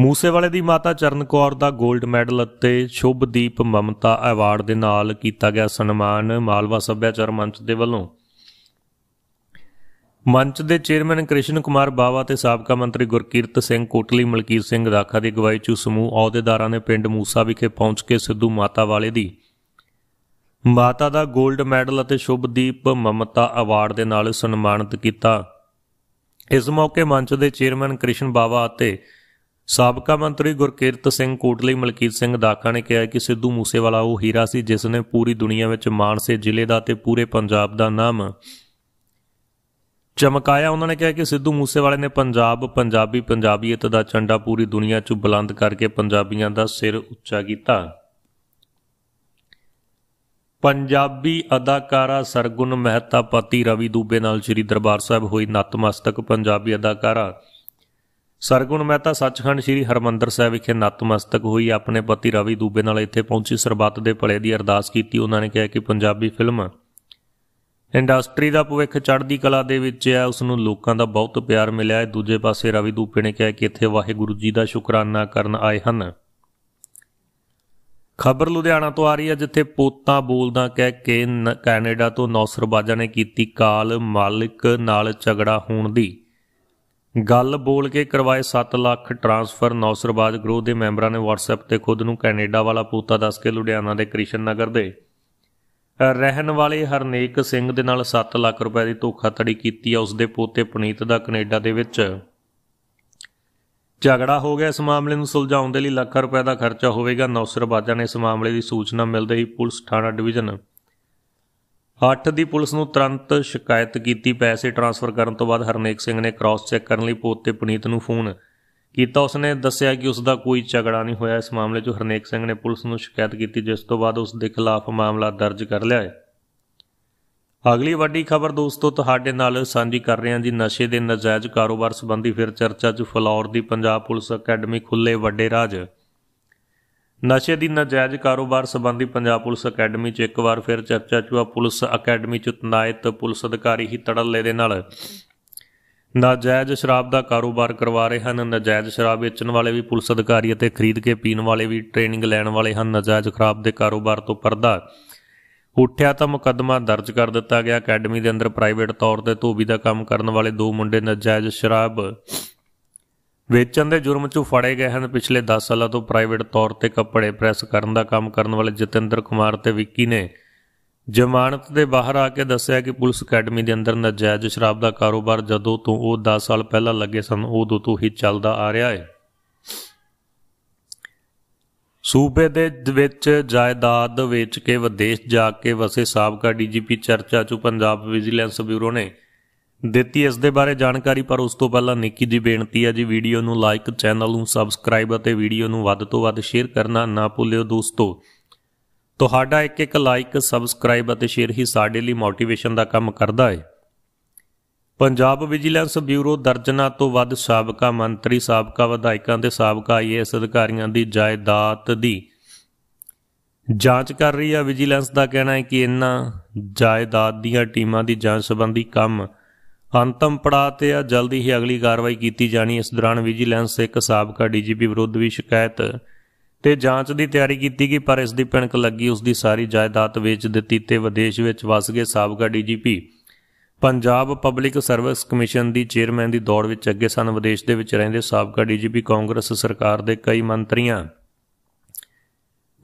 ਮੂਸੇਵਾਲੇ ਦੀ ਮਾਤਾ ਚਰਨ ਕੌਰ ਦਾ 골ਡ ਮੈਡਲ ਅਤੇ ਸ਼ੁਭਦੀਪ ਮਮਤਾ ਅਵਾਰਡ ਦੇ ਨਾਲ ਕੀਤਾ ਗਿਆ ਸਨਮਾਨ ਮਾਲਵਾ ਸੱਭਿਆਚਾਰ ਮੰਚ ਦੇ ਵੱਲੋਂ ਮੰਚ ਦੇ ਚੇਅਰਮੈਨ ਕ੍ਰਿਸ਼ਨ ਕੁਮਾਰ ਬਾਵਾ ਤੇ ਸਾਬਕਾ ਮੰਤਰੀ ਗੁਰਕੀਰਤ ਸਿੰਘ ਕੋਟਲੀ ਮਲਕੀਰ ਸਿੰਘ ਰਾਖਾ ਦੀ ਅਗਵਾਈ 'ਚ ਸਮੂਹ ਅਹੁਦੇਦਾਰਾਂ ਨੇ ਪਿੰਡ ਮੂਸਾ ਵਿਖੇ ਪਹੁੰਚ ਕੇ ਸਿੱਧੂ ਮਾਤਾ ਵਾਲੇ ਦੀ ਮਾਤਾ ਦਾ 골ਡ ਮੈਡਲ ਅਤੇ ਸ਼ੁਭਦੀਪ ਮਮਤਾ ਅਵਾਰਡ ਦੇ ਨਾਲ ਸਨਮਾਨਿਤ ਕੀਤਾ ਇਸ ਮੌਕੇ ਮੰਚ ਦੇ ਚੇਅਰਮੈਨ ਕ੍ਰਿਸ਼ਨ ਬਾਵਾ ਅਤੇ ਸਾਬਕਾ ਮੰਤਰੀ ਗੁਰਕੀਰਤ ਸਿੰਘ ਕੋਟਲੀ ਮਲਕੀਤ ਸਿੰਘ ਦਾਖਾ ਨੇ ਕਿਹਾ ਕਿ ਸਿੱਧੂ ਮੂਸੇਵਾਲਾ ਉਹ ਹੀਰਾ ਸੀ ਜਿਸ ਨੇ ਪੂਰੀ ਦੁਨੀਆ ਵਿੱਚ ਮਾਨਸੇ ਜ਼ਿਲ੍ਹੇ ਦਾ ਤੇ ਪੂਰੇ ਪੰਜਾਬ ਦਾ ਨਾਮ ਚਮਕਾਇਆ ਉਹਨਾਂ ਨੇ ਕਿਹਾ ਕਿ ਸਿੱਧੂ ਮੂਸੇਵਾਲੇ ਨੇ ਪੰਜਾਬ ਪੰਜਾਬੀ ਪੰਜਾਬੀਅਤ ਦਾ ਝੰਡਾ ਪੂਰੀ ਦੁਨੀਆ 'ਚ ਬੁਲੰਦ ਕਰਕੇ ਪੰਜਾਬੀਆਂ ਦਾ ਸਿਰ ਉੱਚਾ ਕੀਤਾ ਪੰਜਾਬੀ ਅਦਾਕਾਰਾ ਸਰਗੁਣ ਮਹਿਤਾ ਪਤੀ ਰਵੀ ਦੂਬੇ ਨਾਲ ਸ੍ਰੀ ਦਰਬਾਰ ਸਾਹਿਬ ਹੋਈ ਨਤਮਸਤਕ ਪੰਜਾਬੀ ਅਦਾਕਾਰਾ ਸਰਗੁਣ ਮੈਂ ਤਾਂ ਸੱਚਖੰਡ ਸ੍ਰੀ ਹਰਮੰਦਰ ਸਾਹਿਬ ਵਿਖੇ ਨਤਮਸਤਕ ਹੋਈ ਆਪਣੇ ਪਤੀ ਰਵੀ ਦੂਬੇ ਨਾਲ ਇੱਥੇ ਪਹੁੰਚੀ ਸਰਬੱਤ ਦੇ ਭਲੇ ਦੀ ਅਰਦਾਸ ਕੀਤੀ ਉਹਨਾਂ ਨੇ ਕਿਹਾ ਕਿ ਪੰਜਾਬੀ ਫਿਲਮ ਇੰਡਸਟਰੀ ਦਾ ਭਵਿੱਖ ਚੜ੍ਹਦੀ ਕਲਾ ਦੇ ਵਿੱਚ ਹੈ ਉਸ ਨੂੰ ਲੋਕਾਂ ਦਾ ਬਹੁਤ ਪਿਆਰ ਮਿਲਿਆ ਹੈ ਦੂਜੇ ਪਾਸੇ ਰਵੀ ਦੂਬੇ ਨੇ ਕਿਹਾ ਕਿ ਇੱਥੇ ਵਾਹਿਗੁਰੂ ਜੀ ਦਾ ਸ਼ੁਕਰਾਨਾ ਕਰਨ ਆਏ ਹਨ ਖਬਰ ਲੁਧਿਆਣਾ ਤੋਂ ਆ ਰਹੀ ਹੈ ਜਿੱਥੇ ਪੋਤਾ ਬੋਲਦਾ ਕਹਿ ਕੇ ਕੈਨੇਡਾ ਤੋਂ ਨੌਸਰਬਾਜਾ ਨੇ ਕੀਤੀ ਕਾਲ ਮਾਲਕ ਨਾਲ ਝਗੜਾ ਹੋਣ ਦੀ ਗੱਲ ਬੋਲ ਕੇ ਕਰਵਾਏ 7 ਲੱਖ ਟ੍ਰਾਂਸਫਰ ਨੌਸਰਬਾਜ ਗਰੋਹ ਦੇ ਮੈਂਬਰਾਂ ਨੇ WhatsApp ਤੇ ਖੁਦ ਨੂੰ ਕੈਨੇਡਾ ਵਾਲਾ ਪੂਤਾ ਦੱਸ ਕੇ ਲੁਧਿਆਣਾ ਦੇ ਕ੍ਰਿਸ਼ਨ ਨਗਰ ਦੇ ਰਹਿਣ ਵਾਲੇ ਹਰਨੇਕ ਸਿੰਘ ਦੇ ਨਾਲ 7 ਲੱਖ ਰੁਪਏ ਦੀ ਧੋਖਾਧੜੀ ਕੀਤੀ ਆ ਉਸ ਦੇ ਪੋਤੇ ਪੁਨੀਤ ਦਾ ਕੈਨੇਡਾ ਦੇ ਵਿੱਚ ਝਗੜਾ ਹੋ ਗਿਆ ਇਸ ਮਾਮਲੇ ਨੂੰ ਸੁਲਝਾਉਣ ਦੇ ਲਈ ਲੱਖਾਂ ਰੁਪਏ ਦਾ ਖਰਚਾ ਹੋਵੇਗਾ ਨੌਸਰਬਾਜਾਂ ਨੇ ਇਸ ਮਾਮਲੇ ਦੀ ਸੂਚਨਾ ਮਿਲਦੇ ਹੀ ਪੁਲਿਸ ਥਾਣਾ ਡਿਵੀਜ਼ਨ 8 ਦੀ ਪੁਲਿਸ ਨੂੰ ਤੁਰੰਤ ਸ਼ਿਕਾਇਤ ਕੀਤੀ ਪੈਸੇ ਟ੍ਰਾਂਸਫਰ ਕਰਨ ਤੋਂ ਬਾਅਦ ਹਰਨੇਕ ਸਿੰਘ ਨੇ ਕ੍ਰਾਸ ਚੈੱਕ ਕਰਨ ਲਈ ਪੋਤੇ ਪੁਨੀਤ ਨੂੰ ਫੋਨ ਕੀਤਾ ਉਸਨੇ ਦੱਸਿਆ ਕਿ ਉਸ ਦਾ ਕੋਈ ਝਗੜਾ ਨਹੀਂ ਹੋਇਆ ਇਸ ਮਾਮਲੇ 'ਚ ਹਰਨੇਕ ਸਿੰਘ ਨੇ ਪੁਲਿਸ ਨੂੰ ਸ਼ਿਕਾਇਤ ਕੀਤੀ ਜਿਸ ਤੋਂ ਬਾਅਦ ਉਸ ਦੇ ਖਿਲਾਫ ਮਾਮਲਾ ਦਰਜ ਕਰ ਲਿਆ ਹੈ ਅਗਲੀ ਵੱਡੀ ਖਬਰ ਦੋਸਤੋ ਤੁਹਾਡੇ ਨਾਲ ਸਾਂਝੀ ਕਰ ਰਹੇ ਹਾਂ ਜੀ ਨਸ਼ੇ ਦੇ ਨਜਾਇਜ਼ ਕਾਰੋਬਾਰ ਸੰਬੰਧੀ ਫਿਰ ਚਰਚਾ 'ਚ ਫਲੌਰ ਦੀ ਪੰਜਾਬ ਪੁਲਿਸ ਅਕੈਡਮੀ ਖੁੱਲੇ ਵੱਡੇ ਰਾਜ ਨਸ਼ੇ ਦੀ ਨਾਜਾਇਜ਼ ਕਾਰੋਬਾਰ ਸੰਬੰਧੀ ਪੰਜਾਬ ਪੁਲਿਸ ਅਕੈਡਮੀ 'ਚ ਇੱਕ ਵਾਰ ਫਿਰ ਚਰਚਾ ਚੁਆ ਪੁਲਿਸ ਅਕੈਡਮੀ 'ਚ ਤਨਾਇਤ ਪੁਲਿਸ ਅਧਿਕਾਰੀ ਹੀ ਤੜਲੇ ਦੇ ਨਾਲ ਨਾਜਾਇਜ਼ ਸ਼ਰਾਬ ਦਾ ਕਾਰੋਬਾਰ ਕਰਵਾ ਰਹੇ ਹਨ ਨਾਜਾਇਜ਼ ਸ਼ਰਾਬ ਵੇਚਣ ਵਾਲੇ ਵੀ ਪੁਲਿਸ ਅਧਿਕਾਰੀ ਅਤੇ ਖਰੀਦ ਕੇ ਪੀਣ ਵਾਲੇ ਵੀ ਟ੍ਰੇਨਿੰਗ ਲੈਣ ਵਾਲੇ ਹਨ ਨਾਜਾਇਜ਼ ਖਰਾਬ ਦੇ ਕਾਰੋਬਾਰ ਤੋਂ ਪਰਦਾ ਉੱਠਿਆ ਤਾਂ ਮੁਕੱਦਮਾ ਦਰਜ ਕਰ ਦਿੱਤਾ ਗਿਆ ਅਕੈਡਮੀ ਦੇ ਅੰਦਰ ਪ੍ਰਾਈਵੇਟ ਤੌਰ ਤੇ ਧੋਬੀ ਦਾ ਕੰਮ ਕਰਨ ਵਾਲੇ ਦੋ ਮੁੰਡੇ ਨਾਜਾਇਜ਼ ਸ਼ਰਾਬ ਵੇਚਣ ਦੇ ਜੁਰਮ 'ਚ ਫੜੇ ਗਏ ਹਨ ਪਿਛਲੇ 10 ਸਾਲਾਂ ਤੋਂ ਪ੍ਰਾਈਵੇਟ ਤੌਰ ਤੇ ਕੱਪੜੇ ਪ੍ਰੈਸ ਕਰਨ ਦਾ ਕੰਮ ਕਰਨ ਵਾਲੇ ਜਤਿੰਦਰ ਕੁਮਾਰ ਤੇ ਵਿੱਕੀ ਨੇ ਜ਼ਮਾਨਤ ਦੇ ਬਾਹਰ ਆ ਕੇ ਦੱਸਿਆ ਕਿ ਪੁਲਿਸ ਅਕੈਡਮੀ ਦੇ ਅੰਦਰ ਨਾਜਾਇਜ਼ ਸ਼ਰਾਬ ਦਾ ਕਾਰੋਬਾਰ ਜਦੋਂ ਤੋਂ ਉਹ 10 ਸਾਲ ਪਹਿਲਾਂ ਲੱਗੇ ਸਨ ਉਦੋਂ ਤੋਂ ਹੀ ਚੱਲਦਾ ਆ ਰਿਹਾ ਹੈ ਸੂਬੇ ਦੇ ਵਿੱਚ ਜਾਇਦਾਦ ਵੇਚ ਕੇ ਵਿਦੇਸ਼ ਜਾ ਕੇ ਵਸੇ ਸਾਬਕਾ ਡੀਜੀਪੀ ਚਰਚਾ ਚ ਪੰਜਾਬ ਵਿਜੀਲੈਂਸ ਬਿਊਰੋ ਨੇ ਦਿੱਤੀ ਇਸ ਦੇ ਬਾਰੇ ਜਾਣਕਾਰੀ ਪਰ ਉਸ ਤੋਂ ਪਹਿਲਾਂ ਨਿੱਕੀ ਜੀ ਬੇਨਤੀ ਹੈ ਜੀ ਵੀਡੀਓ ਨੂੰ ਲਾਈਕ ਚੈਨਲ ਨੂੰ ਸਬਸਕ੍ਰਾਈਬ ਅਤੇ ਵੀਡੀਓ ਨੂੰ ਵੱਧ ਤੋਂ ਵੱਧ ਸ਼ੇਅਰ ਕਰਨਾ ਨਾ ਭੁੱਲਿਓ ਦੋਸਤੋ ਤੁਹਾਡਾ ਇੱਕ ਇੱਕ ਲਾਈਕ ਸਬਸਕ੍ਰਾਈਬ ਅਤੇ ਸ਼ੇਅਰ ਹੀ ਸਾਡੇ ਲਈ ਮੋਟੀਵੇਸ਼ਨ ਦਾ ਕੰਮ ਕਰਦਾ ਹੈ ਪੰਜਾਬ ਵਿਜੀਲੈਂਸ ਬਿਊਰੋ ਦਰਜਨਾ ਤੋਂ ਵੱਧ ਸਾਬਕਾ ਮੰਤਰੀ ਸਾਬਕਾ ਵਿਧਾਇਕਾਂ ਤੇ ਸਾਬਕਾ ਆਈਏਐਸ ਅਧਿਕਾਰੀਆਂ ਦੀ ਜਾਇਦਾਦ ਦੀ ਜਾਂਚ ਕਰ ਰਹੀ ਹੈ ਵਿਜੀਲੈਂਸ ਦਾ ਕਹਿਣਾ ਹੈ ਕਿ ਇਹਨਾਂ ਜਾਇਦਾਦ ਦੀਆਂ ਟੀਮਾਂ ਦੀ ਜਾਂਚ ਸੰਬੰਧੀ ਕੰਮ ਅੰਤਮ ਪੜਾਅ ਤੇ ਆ ਜਲਦੀ ਹੀ ਅਗਲੀ ਕਾਰਵਾਈ ਕੀਤੀ ਜਾਣੀ ਇਸ ਦੌਰਾਨ ਵਿਜੀਲੈਂਸ ਇੱਕ ਸਾਬਕਾ ਡੀਜੀਪੀ ਵਿਰੁੱਧ ਵੀ ਸ਼ਿਕਾਇਤ ਤੇ ਜਾਂਚ ਦੀ ਤਿਆਰੀ ਕੀਤੀ ਗਈ ਪਰ ਇਸ ਦੀ ਪਿਣਕ ਲੱਗੀ ਉਸ ਦੀ ਸਾਰੀ ਜਾਇਦਾਦ ਵੇਚ ਦਿੱਤੀ ਤੇ ਵਿਦੇਸ਼ ਵਿੱਚ ਵਸ ਗਏ ਸਾਬਕਾ DGP Punjab public service commission ਦੀ ਚੇਅਰਮੈਨ ਦੀ ਦੌੜ ਵਿੱਚ ਅੱਗੇ ਸਨ ਵਿਦੇਸ਼ ਦੇ ਵਿੱਚ ਰਹਿੰਦੇ ਸਾਬਕਾ ਡੀਜੀਪੀ ਕਾਂਗਰਸ ਸਰਕਾਰ ਦੇ ਕਈ ਮੰਤਰੀਆਂ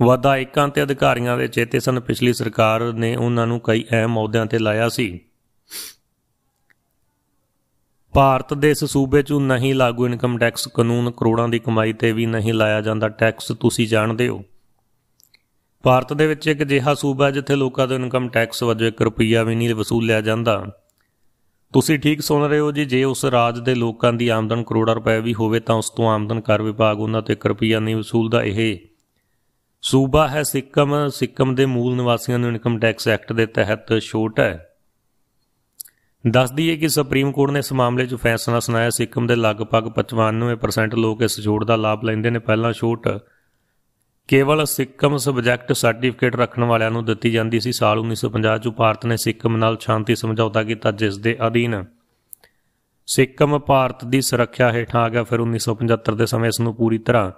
ਵਧਾਇਕਾਂ ਤੇ ਅਧਿਕਾਰੀਆਂ ਦੇ ਚੇਤੇ ਸਨ ਪਿਛਲੀ ਸਰਕਾਰ ਨੇ ਉਹਨਾਂ ਨੂੰ ਕਈ ਅਹਿਮ ਅਹੁਦਿਆਂ ਤੇ ਲਾਇਆ ਸੀ ਭਾਰਤ ਦੇ ਇਸ ਸੂਬੇ 'ਚ ਨਹੀਂ ਲਾਗੂ ਇਨਕਮ ਟੈਕਸ ਕਾਨੂੰਨ ਕਰੋੜਾਂ ਦੀ ਕਮਾਈ ਤੇ ਵੀ ਨਹੀਂ ਲਾਇਆ ਜਾਂਦਾ ਟੈਕਸ ਤੁਸੀਂ ਜਾਣਦੇ ਹੋ ਭਾਰਤ ਦੇ ਵਿੱਚ ਇੱਕ ਅਜਿਹਾ ਸੂਬਾ ਜਿੱਥੇ ਲੋਕਾਂ ਤੋਂ ਇਨਕਮ ਟੈਕਸ ਵਜੋਂ 1 ਰੁਪਿਆ ਵੀ ਨਹੀਂ ਵਸੂਲਿਆ ਜਾਂਦਾ ਤੁਸੀਂ ਠੀਕ ਸੁਣ ਰਹੇ ਹੋ ਜੀ ਜੇ ਉਸ ਰਾਜ ਦੇ ਲੋਕਾਂ ਦੀ ਆਮਦਨ ਕਰੋੜਾਂ ਰੁਪਏ ਵੀ ਹੋਵੇ ਤਾਂ ਉਸ ਤੋਂ ਆਮਦਨ ਕਰ ਵਿਭਾਗ ਉਹਨਾਂ ਤੋਂ 1 ਰੁਪਿਆ ਨਹੀਂ ਵਸੂਲਦਾ ਇਹ ਸੂਬਾ ਹੈ ਸਿੱਕਮ ਸਿੱਕਮ ਦੇ ਮੂਲ ਨਿਵਾਸੀਆਂ ਨੂੰ ਇਨਕਮ ਟੈਕਸ ਐਕਟ ਦੇ ਤਹਿਤ ਛੋਟ ਹੈ ਦੱਸ ਦਈਏ ਕਿ ਸੁਪਰੀਮ ਕੋਰਟ ਨੇ ਇਸ ਮਾਮਲੇ 'ਚ ਫੈਸਲਾ ਸੁਣਾਇਆ ਸਿੱਕਮ ਦੇ ਲਗਭਗ 95% ਲੋਕ ਇਸ ਛੋਟ ਦਾ ਲਾਭ ਲੈਂਦੇ ਨੇ ਪਹਿਲਾਂ ਛੋਟ ਕੇਵਲ ਸਿੱਕਮ ਸਬਜੈਕਟ ਸਰਟੀਫਿਕੇਟ ਰੱਖਣ ਵਾਲਿਆਂ ਨੂੰ ਦਿੱਤੀ ਜਾਂਦੀ ਸੀ ਸਾਲ 1950 ਚ ਭਾਰਤ ਨੇ ਸਿੱਕਮ ਨਾਲ ਸ਼ਾਂਤੀ ਸਮਝੌਤਾ ਕੀਤਾ ਜਿਸ ਦੇ ਅਧੀਨ ਸਿੱਕਮ ਭਾਰਤ ਦੀ ਸੁਰੱਖਿਆ ਹੇਠਾਂ ਆ ਗਿਆ ਫਿਰ 1975 ਦੇ ਸਮੇਂ ਇਸ ਨੂੰ ਪੂਰੀ ਤਰ੍ਹਾਂ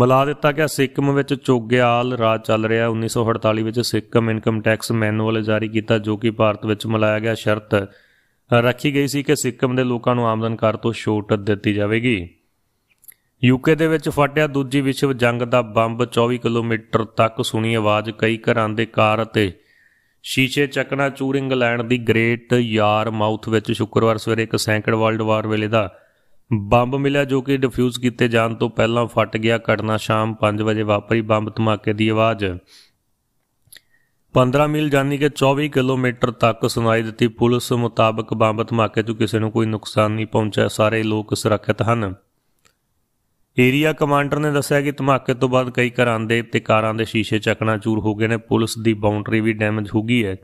ਮਿਲਾ ਦਿੱਤਾ ਗਿਆ ਸਿੱਕਮ ਵਿੱਚ ਚੋਗਿਆਲ ਰਾਜ ਚੱਲ ਰਿਹਾ 1948 ਵਿੱਚ ਸਿੱਕਮ ਇਨਕਮ ਟੈਕਸ ਮੈਨੂਅਲ ਜਾਰੀ ਕੀਤਾ ਜੋ ਕਿ ਭਾਰਤ ਵਿੱਚ ਮਿਲਾਇਆ ਗਿਆ ਸ਼ਰਤ ਰੱਖੀ ਗਈ ਸੀ ਕਿ ਸਿੱਕਮ ਦੇ ਲੋਕਾਂ ਨੂੰ ਆਮਦਨ ਕਰ ਤੋਂ ਛੋਟ ਦਿੱਤੀ ਜਾਵੇਗੀ ਯੂਕੇ ਦੇ ਵਿੱਚ ਫਟਿਆ ਦੂਜੀ ਵਿਸ਼ਵ ਜੰਗ ਦਾ ਬੰਬ 24 ਕਿਲੋਮੀਟਰ ਤੱਕ ਸੁਣੀ ਆਵਾਜ਼ ਕਈ ਘਰਾਂ ਦੇ ਕਾਰ ਅਤੇ ਸ਼ੀਸ਼ੇ ਚੱਕਣਾ ਚੂਰ ਇੰਗਲੈਂਡ ਦੀ ਗ੍ਰੇਟ ਯਾਰ ਮਾਊਥ ਵਿੱਚ ਸ਼ੁੱਕਰਵਾਰ ਸਵੇਰੇ ਇੱਕ ਸੈਂਕੜ ਵਰਲਡ ਵਾਰ ਵੇਲੇ ਦਾ ਬੰਬ ਮਿਲਿਆ ਜੋ ਕਿ ਡਿਫਿਊਜ਼ ਕੀਤੇ ਜਾਣ ਤੋਂ ਪਹਿਲਾਂ ਫਟ ਗਿਆ ਘਟਨਾ ਸ਼ਾਮ 5 ਵਜੇ ਵਾਪਰੀ ਬੰਬ ਧਮਾਕੇ ਦੀ ਆਵਾਜ਼ 15 ਮੀਲ ਜਾਨੀ ਕਿ 24 ਕਿਲੋਮੀਟਰ ਤੱਕ ਸੁਣਾਈ ਦਿੱਤੀ ਪੁਲਿਸ ਮੁਤਾਬਕ ਬੰਬ ਧਮਾਕੇ ਤੋਂ ਕਿਸੇ ਨੂੰ ਕੋਈ ਨੁਕਸਾਨ ਨਹੀਂ ਪਹੁੰਚਿਆ ਸਾਰੇ ਲੋਕ ਸੁਰੱਖਿਅਤ ਹਨ ਏਰੀਆ ਕਮਾਂਡਰ ਨੇ ਦੱਸਿਆ ਕਿ ਧਮਾਕੇ ਤੋਂ ਬਾਅਦ ਕਈ ਘਰਾਂ ਦੇ ਤੇ ਕਾਰਾਂ ਦੇ ਸ਼ੀਸ਼ੇ ਚੱਕਣਾ ਚੂਰ ਹੋ ਗਏ ਨੇ ਪੁਲਿਸ ਦੀ ਬਾਉਂਡਰੀ ਵੀ ਡੈਮੇਜ ਹੋ ਗਈ ਹੈ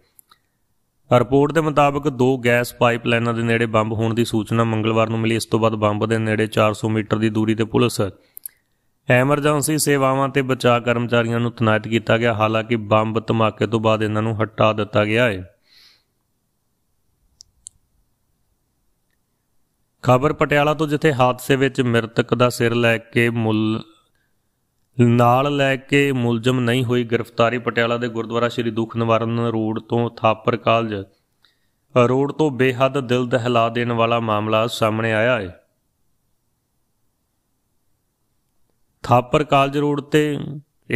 ਰਿਪੋਰਟ ਦੇ ਮੁਤਾਬਕ ਦੋ ਗੈਸ ਪਾਈਪਲਾਈਨਾਂ ਦੇ ਨੇੜੇ ਬੰਬ ਹੋਣ ਦੀ ਸੂਚਨਾ ਮੰਗਲਵਾਰ ਨੂੰ ਮਿਲੀ ਇਸ ਤੋਂ ਬਾਅਦ ਬੰਬ ਦੇ ਨੇੜੇ 400 ਮੀਟਰ ਦੀ ਦੂਰੀ ਤੇ ਪੁਲਿਸ ਐਮਰਜੈਂਸੀ ਸੇਵਾਵਾਂ ਤੇ ਬਚਾਅ ਕਰਮਚਾਰੀਆਂ ਨੂੰ ਤਨਾਇਤ ਕੀਤਾ ਗਿਆ ਹਾਲਾਂਕਿ ਬੰਬ ਧਮਾਕੇ ਤੋਂ ਬਾਅਦ ਇਹਨਾਂ ਨੂੰ ਹਟਾ ਦਿੱਤਾ ਗਿਆ ਹੈ ਖਬਰ ਪਟਿਆਲਾ ਤੋਂ ਜਿੱਥੇ ਹਾਦਸੇ ਵਿੱਚ ਮ੍ਰਿਤਕ ਦਾ ਸਿਰ ਲੈ ਕੇ ਮੁੱਲ ਨਾਲ ਲੈ ਕੇ ਮੁਲਜ਼ਮ ਨਹੀਂ ਹੋਈ ਗ੍ਰਿਫਤਾਰੀ ਪਟਿਆਲਾ ਦੇ ਗੁਰਦੁਆਰਾ ਸ੍ਰੀ ਦੁਖ ਨਿਵਾਰਨ ਰੋਡ ਤੋਂ ਥਾਪਰ ਕਾਲਜ ਰੋਡ ਤੋਂ ਬੇਹੱਦ ਦਿਲ ਦਹਿਲਾ ਦੇਣ ਵਾਲਾ ਮਾਮਲਾ ਸਾਹਮਣੇ ਆਇਆ ਹੈ ਥਾਪਰ ਕਾਲਜ ਰੋਡ ਤੇ